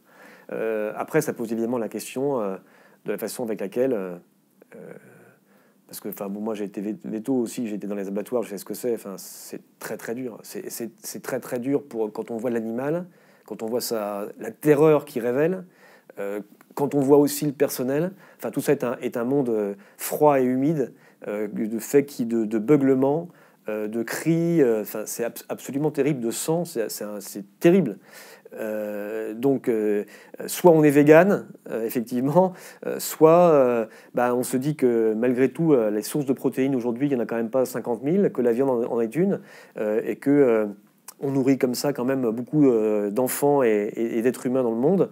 après, ça pose évidemment la question de la façon avec laquelle parce que, enfin, bon, moi, j'ai été véto aussi, j'étais dans les abattoirs, je sais ce que c'est. Enfin, c'est très, très dur. C'est très, très dur pour quand on voit l'animal, quand on voit sa, la terreur qu'il révèle, euh, quand on voit aussi le personnel. Enfin, tout ça est un, est un monde euh, froid et humide, euh, de fait qui, de, beuglements, de cris. Enfin, c'est absolument terrible, de sang, c'est terrible. Euh, donc, euh, soit on est vegan, euh, effectivement, soit bah, on se dit que malgré tout, les sources de protéines aujourd'hui, il n'y en a quand même pas 50 000, que la viande en, est une, et que on nourrit comme ça quand même beaucoup d'enfants et, d'êtres humains dans le monde,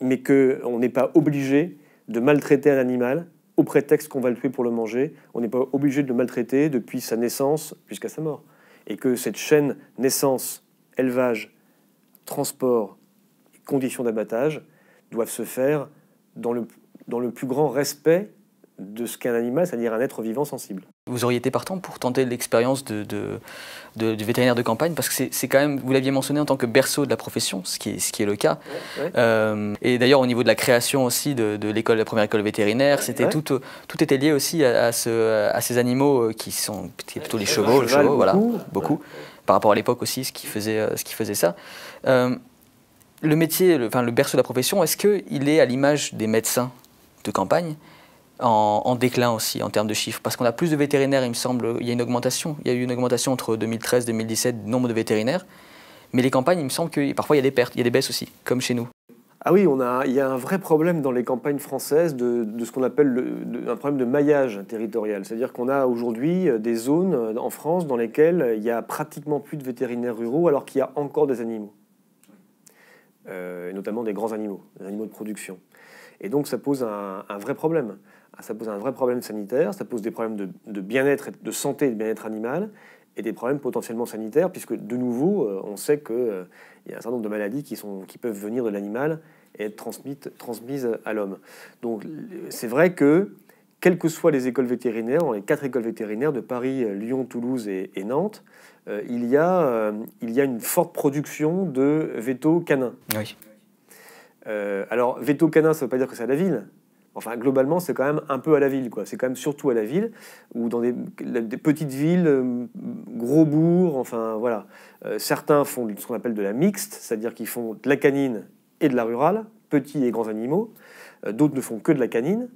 mais qu'on n'est pas obligé de maltraiter un animal au prétexte qu'on va le tuer pour le manger. On n'est pas obligé de le maltraiter depuis sa naissance jusqu'à sa mort. Et que cette chaîne naissance, élevage, transport, conditions d'abattage doivent se faire dans le, dans le plus grand respect de ce qu'est un animal, c'est-à-dire un être vivant sensible. Vous auriez été partant pour tenter l'expérience de, de, de, du vétérinaire de campagne, parce que c'est quand même, vous l'aviez mentionné en tant que berceau de la profession, ce qui est, ce qui est le cas. Euh, et d'ailleurs, au niveau de la création aussi de, l'école, la première école vétérinaire, c'était tout, tout était lié aussi à, à, ces animaux euh, qui sont plutôt les chevaux, le cheval, voilà, beaucoup par rapport à l'époque aussi, ce qui faisait, euh, ce qui faisait ça. Euh, le métier, le, enfin, le berceau de la profession, est-ce qu'il est à l'image des médecins de campagne en, déclin aussi en termes de chiffres Parce qu'on a plus de vétérinaires, il me semble, il y a une augmentation. Il y a eu une augmentation entre 2013 et 2017 du nombre de vétérinaires. Mais les campagnes, il me semble que parfois il y a des pertes, il y a des baisses aussi, comme chez nous. Ah oui, il y a un vrai problème dans les campagnes françaises de, ce qu'on appelle un problème de maillage territorial. C'est-à-dire qu'on a aujourd'hui euh, des zones euh, en France dans lesquelles euh, il y a pratiquement plus de vétérinaires ruraux alors qu'il y a encore des animaux, notamment des grands animaux, des animaux de production. Et donc ça pose un, vrai problème. Ça pose un vrai problème sanitaire, ça pose des problèmes de, de bien-être, de santé et de bien-être animal, et des problèmes potentiellement sanitaires, puisque de nouveau, euh, on sait qu'il euh, y a un certain nombre de maladies qui, sont, qui peuvent venir de l'animal et être transmises, transmises à l'homme. Donc euh, c'est vrai que, quelles que soient les écoles vétérinaires, dans les quatre écoles vétérinaires de Paris, Lyon, Toulouse et, Nantes, il, y a, il y a une forte production de vétos canins. Oui. alors, vétos canins, ça ne veut pas dire que c'est à la ville, Enfin, globalement, c'est quand même un peu à la ville, quoi. C'est quand même surtout à la ville, ou dans des, petites villes, euh, gros bourgs, enfin, voilà. Euh, certains font ce qu'on appelle de la mixte, c'est-à-dire qu'ils font de la canine et de la rurale, petits et grands animaux. Euh, d'autres ne font que de la canine.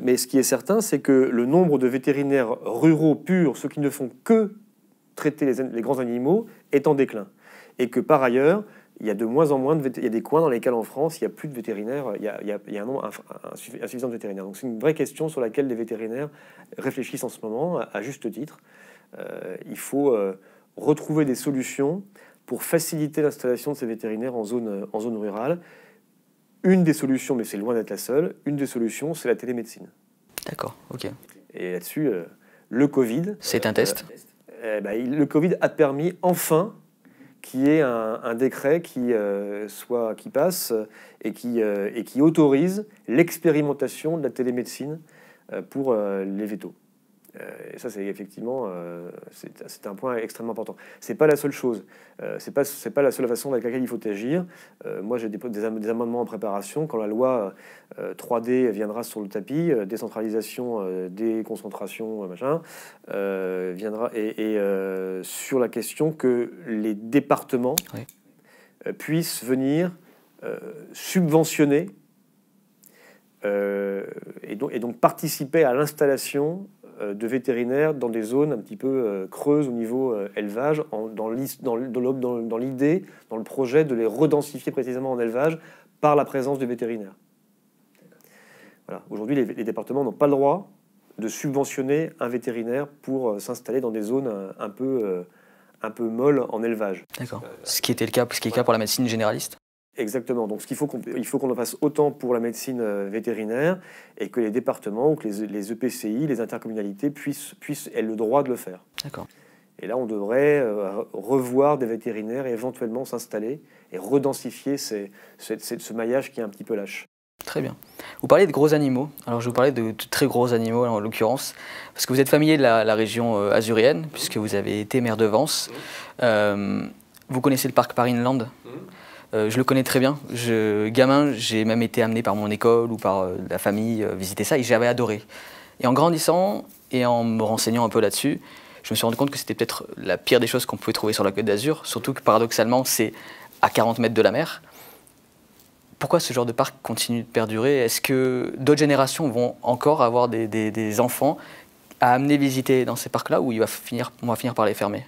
mais ce qui est certain, c'est que le nombre de vétérinaires ruraux purs, ceux qui ne font que traiter les grands animaux, est en déclin. Et que par ailleurs, il y a de moins en moins de il y a des coins dans lesquels en France il n'y a plus de vétérinaires, il y a, il y a, un nombre insuffisant de vétérinaires. Donc c'est une vraie question sur laquelle les vétérinaires réfléchissent en ce moment, à, juste titre. Euh, il faut euh, retrouver des solutions pour faciliter l'installation de ces vétérinaires en zone, en zone rurale. Une des solutions, mais c'est loin d'être la seule, une des solutions, c'est la télémédecine. D'accord, ok. Et là-dessus, euh, le Covid. C'est un test. Bah, le Covid a permis enfin qui est un, décret qui, euh, soit, qui passe euh, et qui, euh, et qui autorise l'expérimentation de la télémédecine pour les vétos. Euh, et ça, c'est effectivement, euh, c'est un point extrêmement important. C'est pas la seule chose. Euh, c'est pas, c'est pas la seule façon avec laquelle il faut agir. moi, j'ai des, amendements en préparation. Quand la loi 3D viendra sur le tapis, décentralisation, déconcentration, machin, viendra et, sur la question que les départements puissent venir subventionner et, et, donc, participer à l'installation euh, de vétérinaires dans des zones un petit peu euh, creuses au niveau euh, élevage, dans l'idée, dans le projet de les redensifier précisément en élevage par la présence de vétérinaires. Aujourd'hui, les, départements n'ont pas le droit de subventionner un vétérinaire pour s'installer dans des zones un, peu, un peu molles en élevage. D'accord. Ce qui était le cas, ce qui est le cas pour la médecine généraliste Exactement. Donc, qu'il faut il faut qu'on en fasse autant pour la médecine euh, vétérinaire et que les départements ou que les, EPCI, e les intercommunalités puissent, puissent aient le droit de le faire. D'accord. Et là, on devrait euh, revoir des vétérinaires et éventuellement s'installer et redensifier ce maillage qui est un petit peu lâche. Très bien. Vous parlez de gros animaux. Alors, je vais vous parler de, très gros animaux, en l'occurrence, parce que vous êtes familier de la, région euh, azurienne, puisque vous avez été maire de Vence. vous connaissez le parc paris euh, je le connais très bien. gamin, j'ai même été amené par mon école ou par euh, la famille euh, visiter ça et j'avais adoré. Et en grandissant et en me renseignant un peu là-dessus, je me suis rendu compte que c'était peut-être la pire des choses qu'on pouvait trouver sur la Côte d'Azur, surtout que paradoxalement, c'est à 40 mètres de la mer. Pourquoi ce genre de parc continue de perdurer Est-ce que d'autres générations vont encore avoir des, enfants à amener visiter dans ces parcs-là ou il va on va finir par les fermer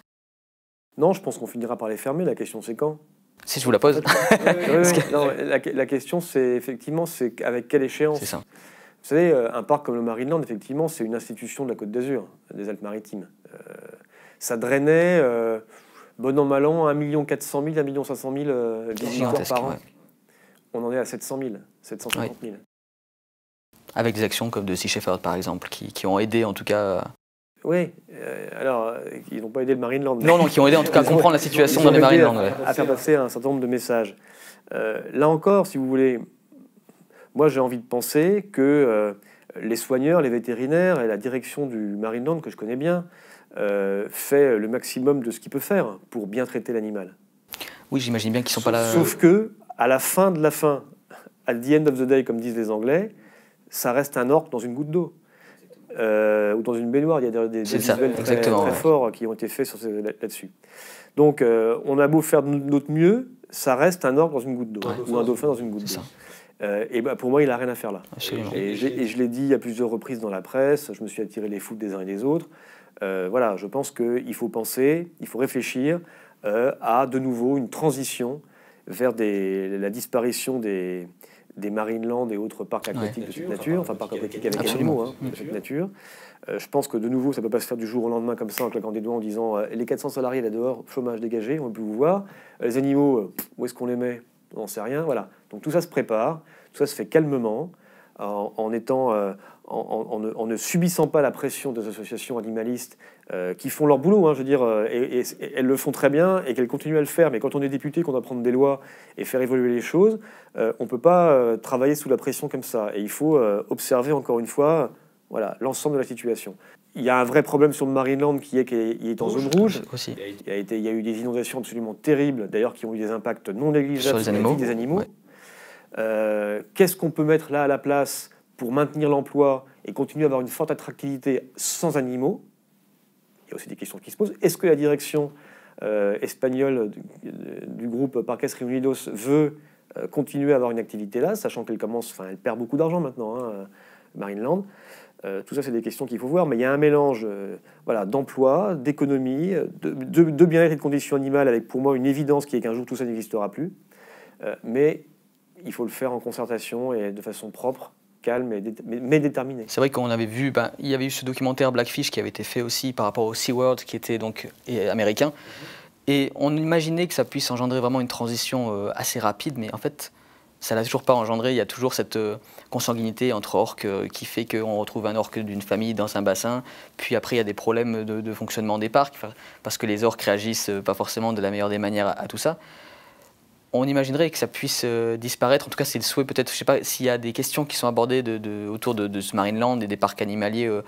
Non, je pense qu'on finira par les fermer. La question, c'est quand si je vous la pose. [laughs] la, la, question, c'est effectivement, c'est avec quelle échéance C'est ça. Vous savez, euh, un parc comme le Marineland, effectivement, c'est une institution de la Côte d'Azur, hein, des Alpes-Maritimes. Euh, ça drainait, euh, bon an, mal an, 1 400 000, 1 500 000 visiteurs par an. On en est à 700 000, 750 000. Avec des actions comme de Sea Shepherd, par exemple, qui, qui ont aidé, en tout cas, oui, euh, alors euh, ils n'ont pas aidé le Marineland. Non, non, qui ont aidé en tout cas à comprendre la situation dans les Marine À, faire passer un certain nombre de messages. Euh, là encore, si vous voulez, moi j'ai envie de penser que les soigneurs, les vétérinaires et la direction du Marineland, que je connais bien, fait le maximum de ce qu'il peut faire pour bien traiter l'animal. Oui, j'imagine bien qu'ils ne sont pas là. Sauf que, à la fin de la fin, at the end of the day, comme disent les Anglais, ça reste un orque dans une goutte d'eau. Euh, ou dans une baignoire. Il y a des, des très, forts qui ont été faits là-dessus. Donc, euh, on a beau faire de notre mieux, ça reste un or dans une goutte d'eau, hein, ou un dauphin dans une goutte d'eau. Euh, et ben, pour moi, il a rien à faire là. Et, je l'ai dit à plusieurs reprises dans la presse, je me suis attiré les foutes des uns et des autres. voilà, je pense qu'il faut penser, il faut réfléchir à de nouveau une transition vers des, la disparition des, des Marineland et autres parcs aquatiques de cette nature, enfin, parcs aquatiques avec animaux, de cette nature. je pense que de nouveau, ça ne peut pas se faire du jour au lendemain comme ça, en claquant des doigts en disant euh, les 400 salariés là dehors, chômage dégagé, on ne peut plus vous voir. Euh, les animaux, euh, où est-ce qu'on les met On n'en sait rien. Voilà. Donc tout ça se prépare, tout ça se fait calmement. Euh, en, ne, subissant pas la pression des associations animalistes euh, qui font leur boulot, hein, je veux dire, euh, et, elles le font très bien et qu'elles continuent à le faire. Mais quand on est député, qu'on doit prendre des lois et faire évoluer les choses, on ne peut pas travailler sous la pression comme ça. Et il faut observer encore une fois voilà l'ensemble de la situation. Il y a un vrai problème sur le Marineland qui est qu'il est en zone rouge. Il, y a eu des inondations absolument terribles, d'ailleurs, qui ont eu des impacts non négligeables sur les vie Des animaux. Euh, qu'est-ce qu'on peut mettre là à la place pour maintenir l'emploi et continuer à avoir une forte attractivité sans animaux Il y a aussi des questions qui se posent. Est-ce que la direction euh, espagnole du, groupe Parques Reunidos veut euh, continuer à avoir une activité là, sachant qu'elle commence, enfin, elle perd beaucoup d'argent maintenant, hein, Marine Land tout ça, c'est des questions qu'il faut voir, mais il y a un mélange voilà, d'emploi, d'économie, de, de bien-être et de conditions animales, avec pour moi une évidence qui est qu'un jour tout ça n'existera plus. mais il faut le faire en concertation et de façon propre, calme et mais, déterminée. C'est vrai qu'on avait vu, ben, il y avait eu ce documentaire Blackfish qui avait été fait aussi par rapport au SeaWorld qui était donc américain. Et on imaginait que ça puisse engendrer vraiment une transition euh, assez rapide, mais en fait, ça l'a toujours pas engendré. Il y a toujours cette euh, consanguinité entre orques euh, qui fait qu'on retrouve un orque d'une famille dans un bassin. Puis après, il y a des problèmes de, fonctionnement des parcs parce que les orques réagissent pas forcément de la meilleure des manières à tout ça on imaginerait que ça puisse euh, disparaître. En tout cas, c'est le souhait peut-être. Je ne sais pas s'il y a des questions qui sont abordées autour de, ce Marineland et des parcs animaliers euh,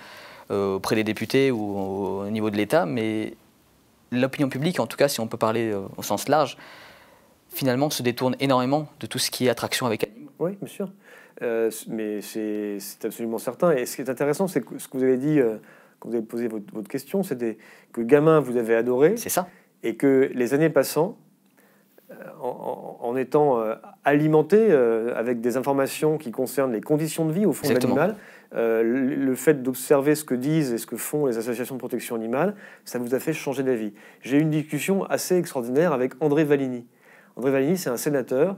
euh, auprès des députés ou au, niveau de l'État, mais l'opinion publique, en tout cas, si on peut parler au sens large, finalement se détourne énormément de tout ce qui est attraction avec animaux. Oui, bien sûr. mais c'est absolument certain. Et ce qui est intéressant, c'est ce que vous avez dit quand vous avez posé votre, question, c'était que gamin, vous avez adoré. C'est ça. Et que les années passant, euh, en, étant euh, alimenté euh, avec des informations qui concernent les conditions de vie au fond de l'animal, le fait d'observer ce que disent et ce que font les associations de protection animale, ça vous a fait changer d'avis. J'ai eu une discussion assez extraordinaire avec André Valigny. André Valigny, c'est un sénateur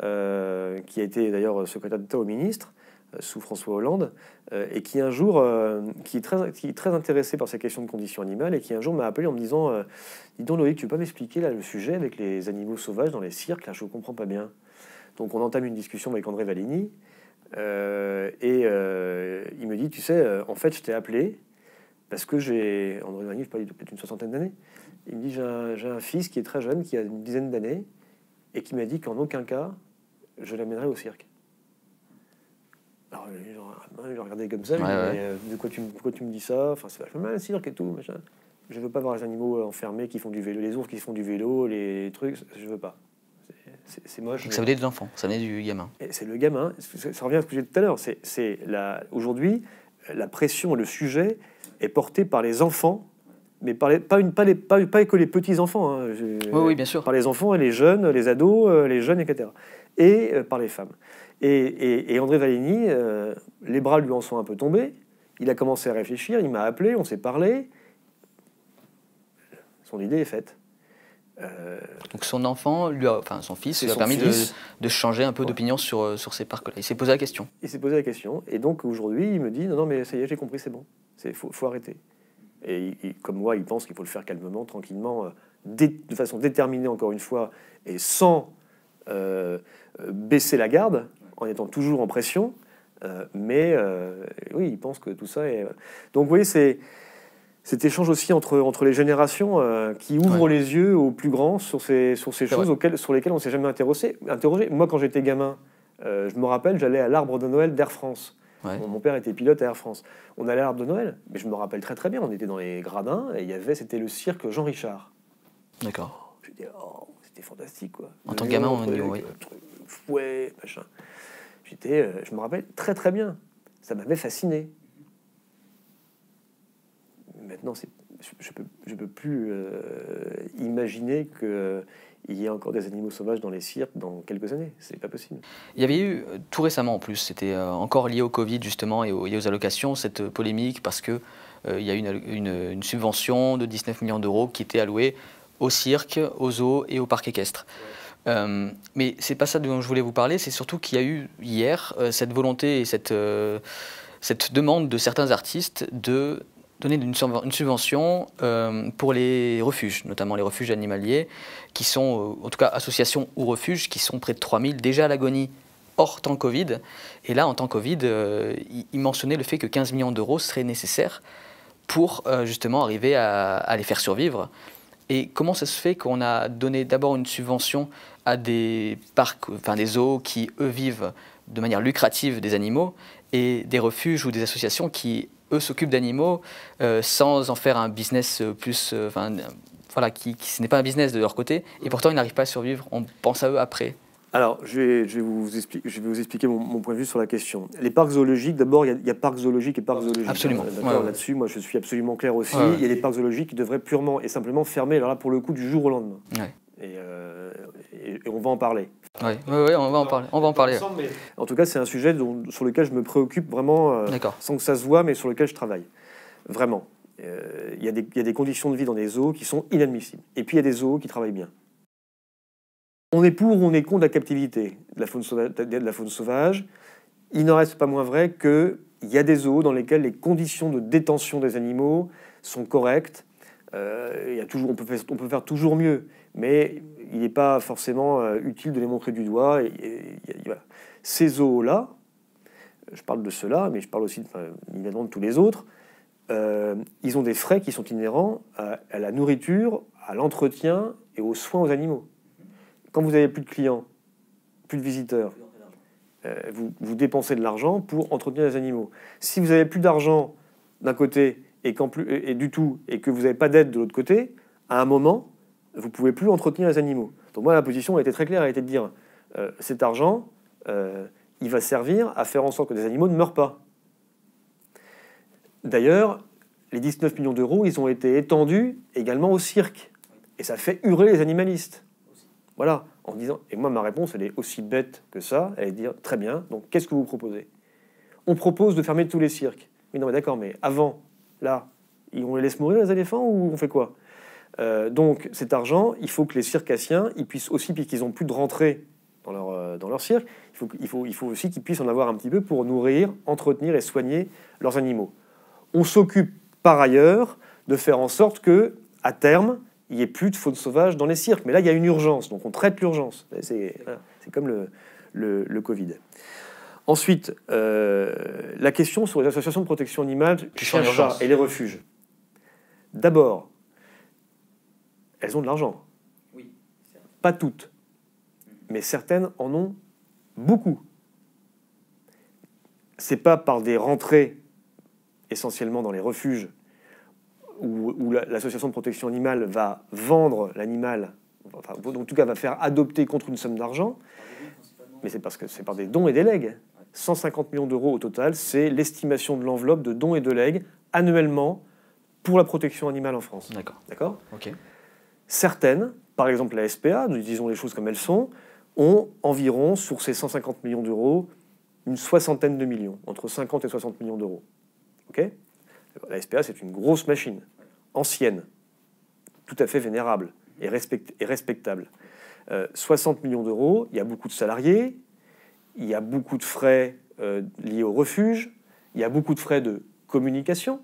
qui a été d'ailleurs secrétaire d'État au ministre, euh, sous François Hollande, euh, et qui un jour, euh, qui est, très, intéressé par ces questions de conditions animales, et qui un jour m'a appelé en me disant Dis donc Loïc, tu peux pas m'expliquer là le sujet avec les animaux sauvages dans les cirques, là je comprends pas bien. Donc on entame une discussion avec André Valigny, et il me dit, tu sais, en fait, je t'ai appelé parce que j'ai... André Valigny, je parle d'une une soixantaine d'années. Il me dit, j'ai un, un, fils qui est très jeune, qui a une dizaine d'années, et qui m'a dit qu'en aucun cas, je l'amènerai au cirque. Alors, ah, bah, il regardais comme ça, mais euh, de quoi tu, me dis ça Enfin, c'est cirque et tout, machin. Je veux pas voir les animaux euh, enfermés qui font du vélo, les ours qui font du vélo, les trucs, je veux pas. C'est moche. ça venait de l'enfant, ça venait du gamin. C'est le gamin, ça revient à ce que j'ai dit tout à l'heure. C'est Aujourd'hui, la pression, le sujet est porté par les enfants mais pas, une, pas, que les petits-enfants. Hein, oui, oui, bien sûr. Par les enfants et les jeunes, les ados, euh, les jeunes, etc. Et par les femmes. Et, André Valény, euh, les bras lui en sont un peu tombés. Il a commencé à réfléchir, il m'a appelé, on s'est parlé. Son idée est faite. Euh, donc son enfant, lui enfin son fils, lui a permis de, changer un peu d'opinion sur, euh, sur ces parcs-là. Il s'est posé la question. Il s'est posé la question. Et donc aujourd'hui, il me dit, non, non, mais ça y est, j'ai compris, c'est bon. Il faut, arrêter. Et comme moi, il pense qu'il faut le faire calmement, tranquillement, de façon déterminée, encore une fois, et sans baisser la garde en étant toujours en pression. Euh, mais euh, oui, il pense que tout ça est. Euh. Donc vous voyez, c'est cet échange aussi entre, entre les générations qui ouvre les yeux aux plus grands sur ces, sur ces choses sur lesquelles on ne s'est jamais interrogé, interrogé. Moi, quand j'étais gamin, je me rappelle, j'allais à l'arbre de Noël d'Air France. Mon, père était pilote à Air France. On allait à l'arbre de Noël, mais je me rappelle très très bien, on était dans les gradins et il y avait, c'était le cirque Jean Richard. D'accord. Je dis, oh, c'était fantastique quoi. En tant que gamin, on a dit, oui. Fouet, machin. Euh, je me rappelle très très bien. Ça m'avait fasciné. Maintenant, je ne peux, plus euh, imaginer qu'il euh, y ait encore des animaux sauvages dans les cirques dans quelques années. Ce n'est pas possible. Il y avait eu tout récemment en plus, c'était encore lié au Covid justement et aux, allocations, cette polémique parce qu'il y a une, une, subvention de 19 millions d'euros qui était allouée aux cirques, aux zoos et au parcs équestre mais euh, mais c'est pas ça dont je voulais vous parler, c'est surtout qu'il y a eu hier euh, cette volonté et cette, euh, cette demande de certains artistes de donner une, subvention pour les refuges, notamment les refuges animaliers, qui sont, en tout cas, associations ou refuges, qui sont près de 3000 déjà à l'agonie, hors temps Covid. Et là, en temps Covid, ils il mentionnait le fait que 15 millions d'euros seraient nécessaires pour justement arriver à, à, les faire survivre. Et comment ça se fait qu'on a donné d'abord une subvention à des parcs, enfin des zoos qui, eux, vivent de manière lucrative des animaux et des refuges ou des associations qui, eux, s'occupent d'animaux euh, sans en faire un business euh, plus. Euh, enfin, voilà, qui, ce n'est pas un business de leur côté et pourtant ils n'arrivent pas à survivre. On pense à eux après. Alors, je vais, vous, expliquer, je vais vous expliquer mon, point de vue sur la question. Les parcs zoologiques, d'abord, il y, a parcs zoologiques et parcs zoologiques. Absolument. D'accord, là-dessus, moi, je suis absolument clair aussi. Il y a des parcs zoologiques qui devraient purement et simplement fermer, alors là, pour le coup, du jour au lendemain. Euh, et, on va en parler. Oui, on va en parler. On va en, parler. en tout cas, c'est un sujet sur lequel je me préoccupe vraiment, euh, sans que ça se voit, mais sur lequel je travaille. Vraiment. Euh, il y, a des conditions de vie dans des zoos qui sont inadmissibles. Et puis, il y a des zoos qui travaillent bien. On est pour ou on est contre la captivité de la faune sauvage. Il n'en reste pas moins vrai qu'il y a des zoos dans lesquels les conditions de détention des animaux sont correctes. on peut faire toujours mieux mais il n'est pas forcément euh, utile de les montrer du doigt. Et, Ces zoos-là, je parle de ceux-là, mais je parle aussi évidemment de tous les autres, euh, ils ont des frais qui sont inhérents à, la nourriture, à l'entretien et aux soins aux animaux. Quand vous n'avez plus de clients, plus de visiteurs, euh, vous, dépensez de l'argent pour entretenir les animaux. Si vous n'avez plus d'argent d'un côté et, et, du tout, et que vous n'avez pas d'aide de l'autre côté, à un moment, vous ne pouvez plus entretenir les animaux. Donc moi, la position a été très claire, elle a été de dire, euh, cet argent, euh, il va servir à faire en sorte que des animaux ne meurent pas. D'ailleurs, les 19 millions d'euros, ils ont été étendus également au cirque. Et ça fait hurler les animalistes. Voilà, en disant, et moi ma réponse, elle est aussi bête que ça, elle est de dire, très bien, donc qu'est-ce que vous proposez On propose de fermer tous les cirques. Mais non, mais d'accord, mais avant, là, on les laisse mourir les éléphants ou on fait quoi euh, donc cet argent, il faut que les circassiens, ils puissent aussi, puisqu'ils ont plus de rentrée dans leur, euh, dans cirque, il faut, il, faut, il faut aussi qu'ils puissent en avoir un petit peu pour nourrir, entretenir et soigner leurs animaux. On s'occupe par ailleurs de faire en sorte que, à terme, il n'y ait plus de faune sauvage dans les cirques. Mais là, il y a une urgence, donc on traite l'urgence. C'est comme le, le, Covid. Ensuite, euh, la question sur les associations de protection animale, et les refuges. D'abord, elles ont de l'argent. Oui. Pas toutes, mhm. mais certaines en ont beaucoup. C'est pas par des rentrées essentiellement dans les refuges où, l'association de protection animale va vendre l'animal, en tout cas va faire adopter contre une somme d'argent, mais c'est parce que c'est par des dons et des legs. 150 millions d'euros au total, c'est l'estimation de l'enveloppe de dons et de legs annuellement pour la protection animale en France. D'accord. D'accord Ok. Certaines, par exemple la SPA, nous disons les choses comme elles sont, ont environ, sur ces 150 millions d'euros, une soixantaine de millions, entre 50 et 60 millions d'euros. la SPA, c'est une grosse machine, ancienne, tout à fait vénérable et, respectable. 60 euh, millions d'euros, il y a beaucoup de salariés, il y a beaucoup de frais euh, liés au refuge, il y a beaucoup de frais de communication.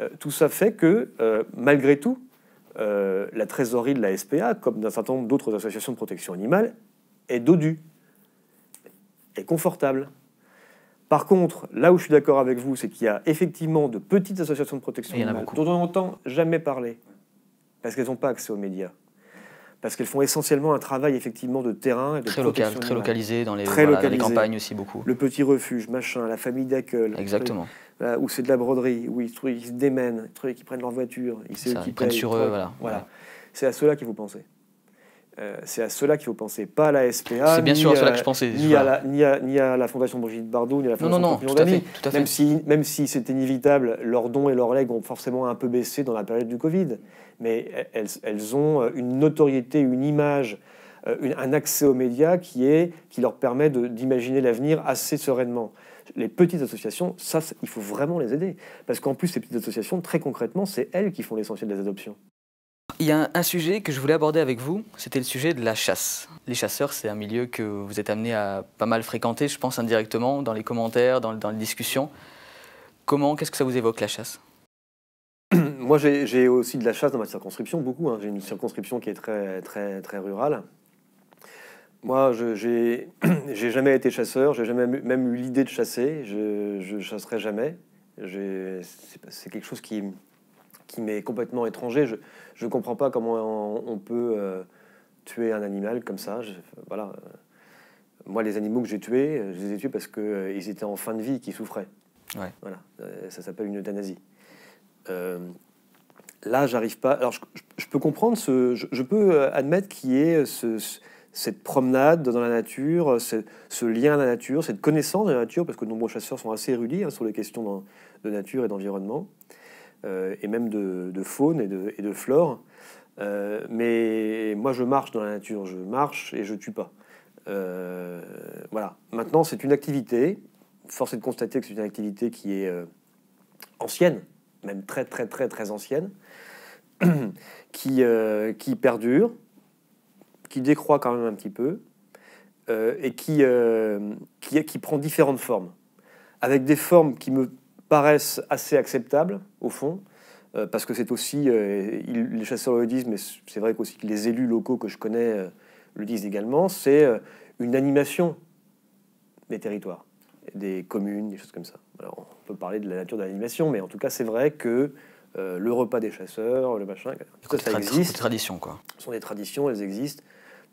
Euh, tout ça fait que, malgré tout, euh, la trésorerie de la SPA, comme d'un certain nombre d'autres associations de protection animale, est dodue, est confortable. Par contre, là où je suis d'accord avec vous, c'est qu'il y a effectivement de petites associations de protection animale dont on n'entend jamais parler, parce qu'elles n'ont pas accès aux médias parce qu'elles font essentiellement un travail effectivement de terrain. très local, très localisé dans les, campagnes aussi beaucoup. Le petit refuge, machin, la famille d'accueil. Exactement. Euh, où c'est de la broderie, où ils, se démènent, ils, ils prennent leur voiture, ils, prennent sur eux, voilà. C'est à cela qu'il vous penser. Euh, c'est à cela qu'il faut penser, pas à la SPA. bien à je pensais. Ni, à la, Fondation Brigitte Bardot, ni à la Fondation non, non, non, Même si, c'est inévitable, leurs dons et leurs legs ont forcément un peu baissé dans la période du Covid. Mais elles, ont euh, une notoriété, une image, euh, un accès aux médias qui, qui leur permet d'imaginer l'avenir assez sereinement les petites associations, ça, il faut vraiment les aider. Parce qu'en plus, ces petites associations, très concrètement, c'est elles qui font l'essentiel des adoptions. Il y a un sujet que je voulais aborder avec vous, c'était le sujet de la chasse. Les chasseurs, c'est un milieu que vous êtes amené à pas mal fréquenter, je pense indirectement, dans les commentaires, dans, les discussions. Comment, qu'est-ce que ça vous évoque la chasse [clears throat] Moi, j'ai aussi de la chasse dans ma circonscription, beaucoup. Hein. J'ai une circonscription qui est très, très, très rurale. Moi, [clears throat] j'ai jamais été chasseur, j'ai jamais même eu l'idée de chasser. Je, je chasserai jamais. C'est quelque chose qui qui m'est complètement étranger. Je ne comprends pas comment on, peut euh, tuer un animal comme ça. voilà. Moi, les animaux que j'ai tués, euh, je les ai tués parce qu'ils euh, étaient en fin de vie, qu'ils souffraient. Voilà. ça s'appelle une euthanasie. Euh, là, j'arrive pas. Alors, je, peux comprendre, ce, je, peux admettre qu'il y ait cette promenade dans la nature, ce, lien à la nature, cette connaissance de la nature, parce que de nombreux chasseurs sont assez érudits hein, sur les questions de nature et d'environnement. Euh, et même de, faune et de, et de flore. Euh, mais moi, je marche dans la nature, je marche et je tue pas. Euh, voilà. Maintenant, c'est une activité. Force est de constater que c'est une activité qui est ancienne, même très très très très ancienne, [clears throat] qui, qui perdure, qui décroît quand même un petit peu, et qui, qui, qui prend différentes formes, avec des formes qui me paraissent assez acceptables, au fond, euh, parce que c'est aussi, euh, les chasseurs le disent, mais c'est vrai qu'aussi que les élus locaux que je connais euh, le disent également, c'est une animation des territoires, des communes, des choses comme ça. Alors, on peut parler de la nature de l'animation, mais en tout cas, c'est vrai que le repas des chasseurs, le machin, ça, existe. quoi. Ce sont des traditions, elles existent.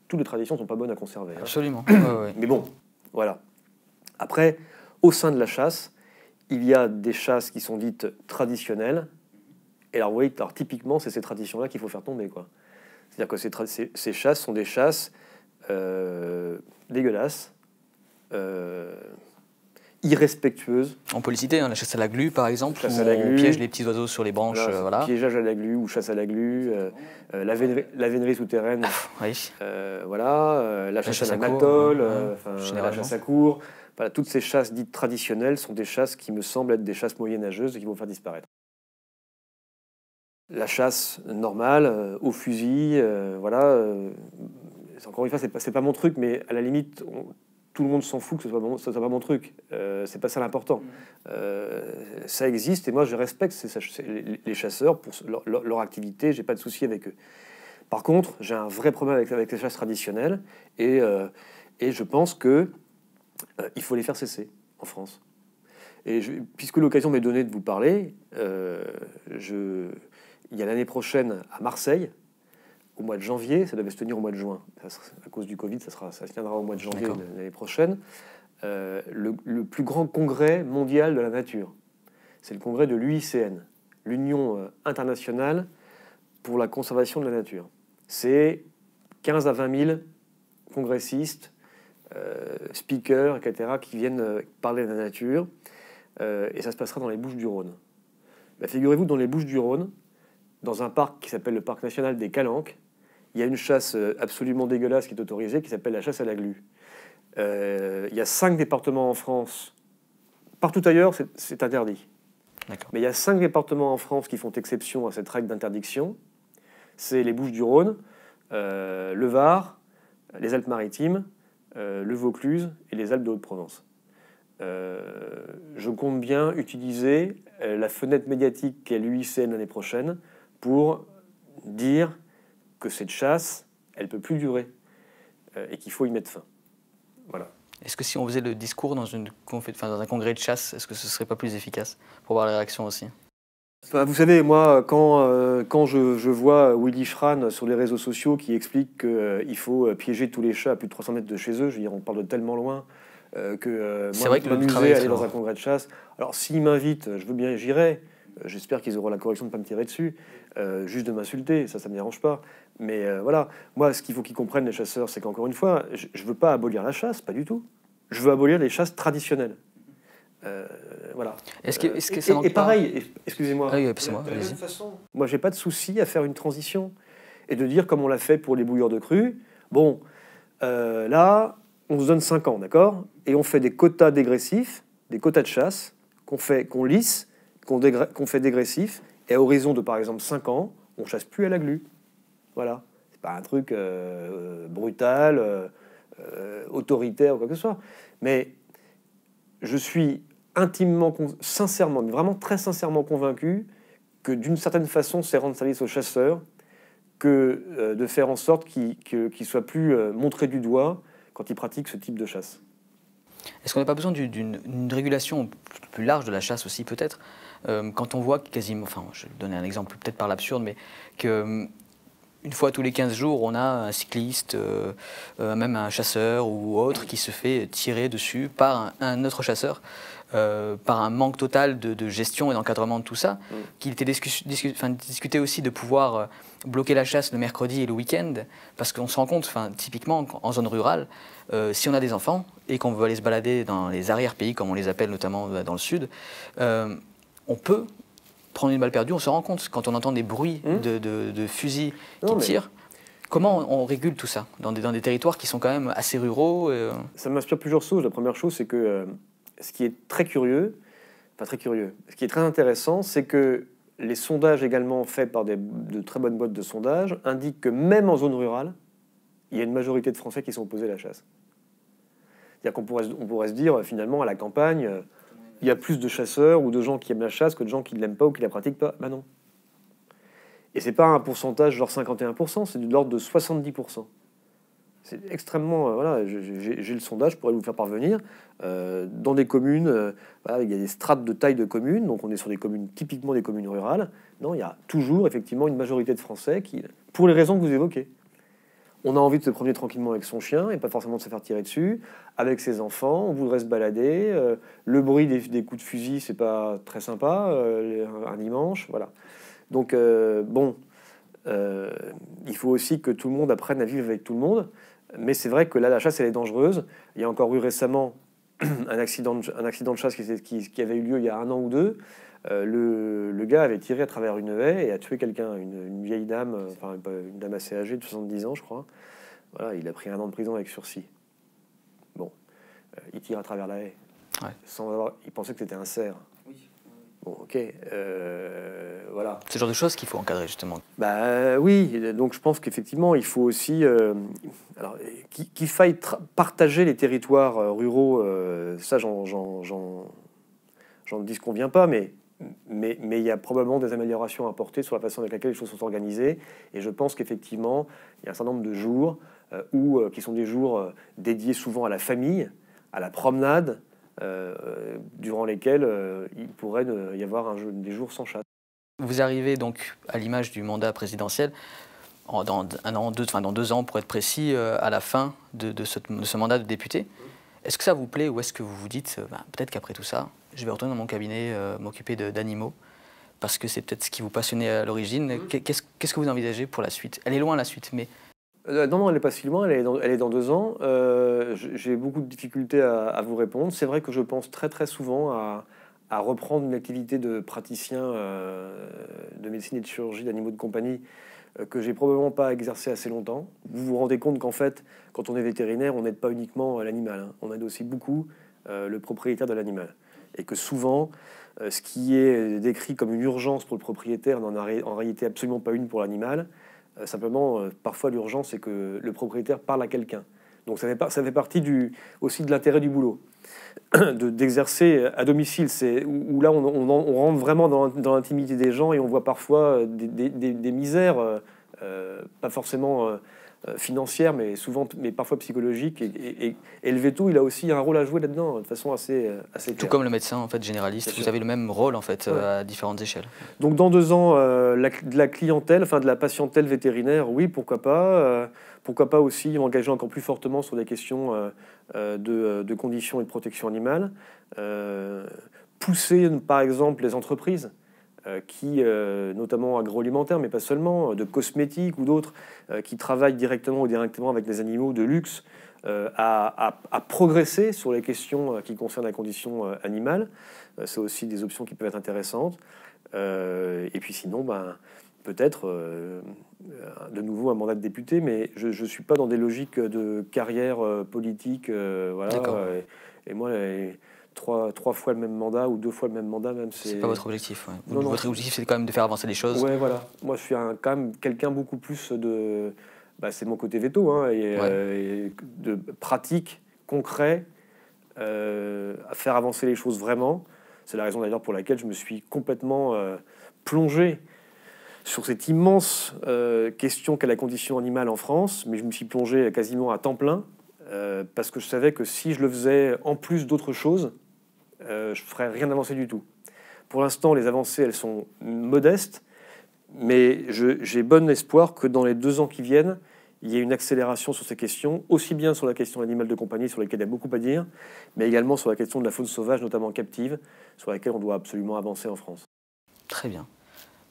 Toutes les traditions ne sont pas bonnes à conserver. Hein. Absolument. [coughs] Mais bon, voilà. Après, au sein de la chasse, il y a des chasses qui sont dites traditionnelles. Et alors, vous voyez, typiquement, c'est ces traditions-là qu'il faut faire tomber. Quoi. C'est-à-dire que ces, chasses sont des chasses euh, dégueulasses, euh, irrespectueuses. On peut hein, la chasse à la glu, par exemple, chasse on piège les petits oiseaux sur les branches. Voilà, euh, à la glu ou chasse à la glu, la, vénerie, souterraine, ah, voilà, la chasse, à, la matole, hein, la chasse à cour toutes ces chasses dites traditionnelles sont des chasses qui me semblent être des chasses moyenâgeuses et qui vont faire disparaître. La chasse normale, euh, au fusil, euh, voilà, euh, encore une fois, c'est pas, pas mon truc, mais à la limite, tout le monde s'en fout que ce soit, soit pas mon truc. c'est pas ça l'important. Mm. ça existe et moi je respecte les, chasseurs pour leur, leur activité, j'ai pas de souci avec eux. Par contre, j'ai un vrai problème avec, avec les chasses traditionnelles et, et je pense que euh, il faut les faire cesser en France. Et puisque l'occasion m'est donnée de vous parler, euh, il y a l'année prochaine à Marseille, au mois de janvier, ça devait se tenir au mois de juin. à cause du Covid, ça, se tiendra au mois de janvier l'année prochaine. Euh, le, le, plus grand congrès mondial de la nature. C'est le congrès de l'UICN, l'Union internationale pour la conservation de la nature. C'est 15 à 20 000 congressistes euh, speakers, etc., qui viennent euh, parler de la nature. Euh, et ça se passera dans les Bouches du Rhône. Bah, figurez-vous, dans les Bouches du Rhône, dans un parc qui s'appelle le Parc national des Calanques, il y a une chasse absolument dégueulasse qui est autorisée, qui s'appelle la chasse à la glu. il y a cinq départements en France. Partout ailleurs, c'est interdit. Mais il y a cinq départements en France qui font exception à cette règle d'interdiction. C'est les Bouches-du-Rhône, le Var, les Alpes-Maritimes, euh, le Vaucluse et les Alpes de Haute-Provence. Euh, je compte bien utiliser euh, la fenêtre médiatique qu'est l'UICN l'année prochaine pour dire que cette chasse, elle peut plus durer et qu'il faut y mettre fin. Voilà. Est-ce que si on faisait le discours dans, un congrès de chasse, est-ce que ce serait pas plus efficace pour voir la réaction aussi bah, vous savez, moi, quand, euh, quand je, vois euh, Willy Schran sur les réseaux sociaux qui explique qu'il euh, faut piéger tous les chats à plus de 300 mètres de chez eux, je veux dire, on parle de tellement loin que moi, vrai je que m'amuser à aller dans un congrès de chasse. Alors, s'ils m'invitent, je veux bien, j'irai. J'espère qu'ils auront la correction de ne pas me tirer dessus, juste de m'insulter, ça, ça ne me dérange pas. Mais voilà, moi, ce qu'il faut qu'ils comprennent, les chasseurs, c'est qu'encore une fois, je ne veux pas abolir la chasse, pas du tout. Je veux abolir les chasses traditionnelles. Euh, voilà. Est-ce que, est que euh, ça et, pareil, excusez-moi. Ah moi j'ai pas de souci à faire une transition et de dire comme on l'a fait pour les bouilleurs de crue. Bon, euh, là, on se donne 5 ans, d'accord Et on fait des quotas dégressifs, des quotas de chasse qu'on fait, qu'on lisse, qu'on fait dégressif. Et à horizon de par exemple 5 ans, on chasse plus à la glu. Voilà. C'est pas un truc brutal, autoritaire ou quoi que ce soit. Mais je suis intimement, sincèrement, mais vraiment très sincèrement convaincu que d'une certaine façon, c'est rendre service aux chasseurs que euh, de faire en sorte qu'ils soient plus euh, montrés du doigt quand ils pratiquent ce type de chasse. Est-ce qu'on n'a pas besoin d'une régulation plus large de la chasse aussi, peut-être euh, Quand on voit quasiment, enfin, je vais donner un exemple peut-être par l'absurde, mais que une fois tous les 15 jours, on a un cycliste, même un chasseur ou autre, qui se fait tirer dessus par un autre chasseur. Euh, par un manque total de, gestion et d'encadrement de tout ça, mm. qu'il était discuté aussi de pouvoir euh, bloquer la chasse le mercredi et le week-end, parce qu'on se rend compte, typiquement en zone rurale, euh, si on a des enfants et qu'on veut aller se balader dans les arrière-pays, comme on les appelle notamment dans le sud, on peut prendre une balle perdue, on se rend compte quand on entend des bruits mm. de, fusils qui tirent. Comment on régule tout ça dans des, dans des, territoires qui sont quand même assez ruraux Ça m'inspire plusieurs choses. La première chose, c'est que ce qui est très curieux, enfin très curieux, ce qui est très intéressant, c'est que les sondages également faits par de très bonnes boîtes de sondage indiquent que même en zone rurale, il y a une majorité de Français qui sont opposés à la chasse. C'est-à-dire qu'on pourrait, on pourrait se dire, euh, finalement, à la campagne, euh, il y a plus de chasseurs ou de gens qui aiment la chasse que de gens qui ne l'aiment pas ou qui la pratiquent pas. Ben non. Et n'est pas un pourcentage genre 51%, c'est de l'ordre de 70%. C'est extrêmement. Euh, voilà, j'ai le sondage, je pourrais vous faire parvenir. Euh, dans des communes, euh, il y a des strates de taille de communes, donc on est sur des communes typiquement des communes rurales. Non, il y a toujours effectivement une majorité de Français qui, pour les raisons que vous évoquez, on a envie de se promener tranquillement avec son chien et pas forcément de se faire tirer dessus, avec ses enfants, on voudrait se balader. le bruit des, coups de fusil, c'est pas très sympa un dimanche, voilà. Donc bon. il faut aussi que tout le monde apprenne à vivre avec tout le monde. Mais c'est vrai que là, la chasse, elle est dangereuse. Il y a encore eu récemment [clears throat] un accident de, un accident de chasse qui, avait eu lieu il y a un an ou deux. Euh, le, gars avait tiré à travers une haie et a tué quelqu'un, une, vieille dame, euh, enfin une dame assez âgée de 70 ans, je crois. Voilà, il a pris un an de prison avec sursis. Bon, euh, il tire à travers la haie. Sans avoir, il pensait que c'était un cerf. Bon, ok, euh, voilà. Ce genre de choses qu'il faut encadrer, justement. Bah oui, donc je pense qu'effectivement, il faut aussi euh, alors, qu'il faille partager les territoires euh, ruraux, euh, ça, j'en dis vient pas, mais mais, mais, il y a probablement des améliorations à apporter sur la façon avec laquelle les choses sont organisées. Et je pense qu'effectivement, il y a un certain nombre de jours où, qui sont des jours dédiés souvent à la famille, à la promenade, euh, durant lesquels euh, il pourrait y avoir un, des jours sans chasse. Vous arrivez donc à l'image du mandat présidentiel. En, dans, un an, deux, dans ans pour être précis, euh, à la fin de, de, ce, mandat de député. Est-ce que ça vous plaît ou est-ce que vous vous dites, bah, peut-être qu'après tout ça, je vais retourner dans mon cabinet, m'occuper d'animaux, parce que c'est peut-être ce qui vous passionnait à l'origine. Mmh. Qu'est-ce que vous envisagez pour la suite Elle est loin la suite, mais euh, non, non, elle n'est pas si loin, elle est dans, deux ans. Euh, j'ai beaucoup de difficultés à, vous répondre. C'est vrai que je pense très très souvent à, reprendre une activité de praticien euh, de médecine et de chirurgie d'animaux de compagnie que j'ai probablement pas exercé assez longtemps. Vous vous rendez compte qu'en fait, quand on est vétérinaire, on n'aide pas uniquement l'animal, hein. on aide aussi beaucoup le propriétaire de l'animal. Et que souvent, ce qui est décrit comme une urgence pour le propriétaire n'en a en réalité absolument pas une pour l'animal. Euh, simplement, euh, parfois, l'urgence, c'est que le propriétaire parle à quelqu'un. Donc ça fait, partie du, aussi de l'intérêt du boulot. [clears throat] D'exercer à domicile, c'est où, là on, rentre vraiment dans, l'intimité des gens et on voit parfois euh, des, misères, pas forcément euh, financière, mais souvent, mais parfois psychologique. Et, et, et, le il a aussi un rôle à jouer là-dedans, de façon assez, euh, assez claire. Tout comme le médecin, en fait, généraliste, vous avez le même rôle, en fait, euh, à différentes échelles. Donc, dans deux ans, la, de la clientèle, enfin, de la patientèle vétérinaire, oui, pourquoi pas. pourquoi pas aussi engager encore plus fortement sur des questions de, de, conditions et de protection animale. pousser, par exemple, les entreprises euh, qui, euh, notamment agroalimentaire mais pas seulement, euh, de cosmétiques ou d'autres, qui travaillent directement ou directement avec les animaux de luxe, à, progresser sur les questions qui concernent la condition animale. C'est aussi des options qui peuvent être intéressantes. et puis sinon, ben, peut-être de nouveau un mandat de député, mais je ne suis pas dans des logiques de carrière politique. voilà, et, moi, trois, trois fois le même mandat ou deux fois le même mandat même. C'est pas votre objectif. votre objectif, c'est quand même de faire avancer les choses. Ouais, voilà. Moi, je suis quand même quelqu'un beaucoup plus de. Bah, c'est mon côté veto, hein, et, euh, de pratique, concret, euh, à faire avancer les choses vraiment. C'est la raison d'ailleurs pour laquelle je me suis complètement euh, plongé sur cette immense question qu'est la condition animale en France, mais je me suis plongé quasiment à temps plein. parce que je savais que si je le faisais en plus d'autres choses, euh, je ne ferai rien avancer du tout. Pour l'instant, les avancées, elles sont modestes, mais j'ai bon espoir que dans les deux ans qui viennent, il y ait une accélération sur ces questions, aussi bien sur la question animale de compagnie, sur laquelle il y a beaucoup à dire, mais également sur la question de la faune sauvage, notamment captive, sur laquelle on doit absolument avancer en France. Très bien.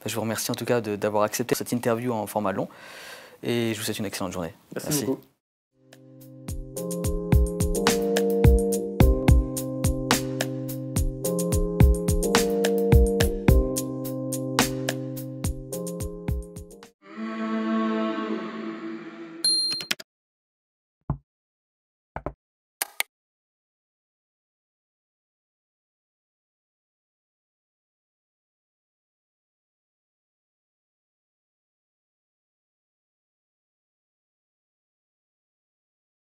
Ben, je vous remercie en tout cas d'avoir accepté cette interview en format long et je vous souhaite une excellente journée. Merci.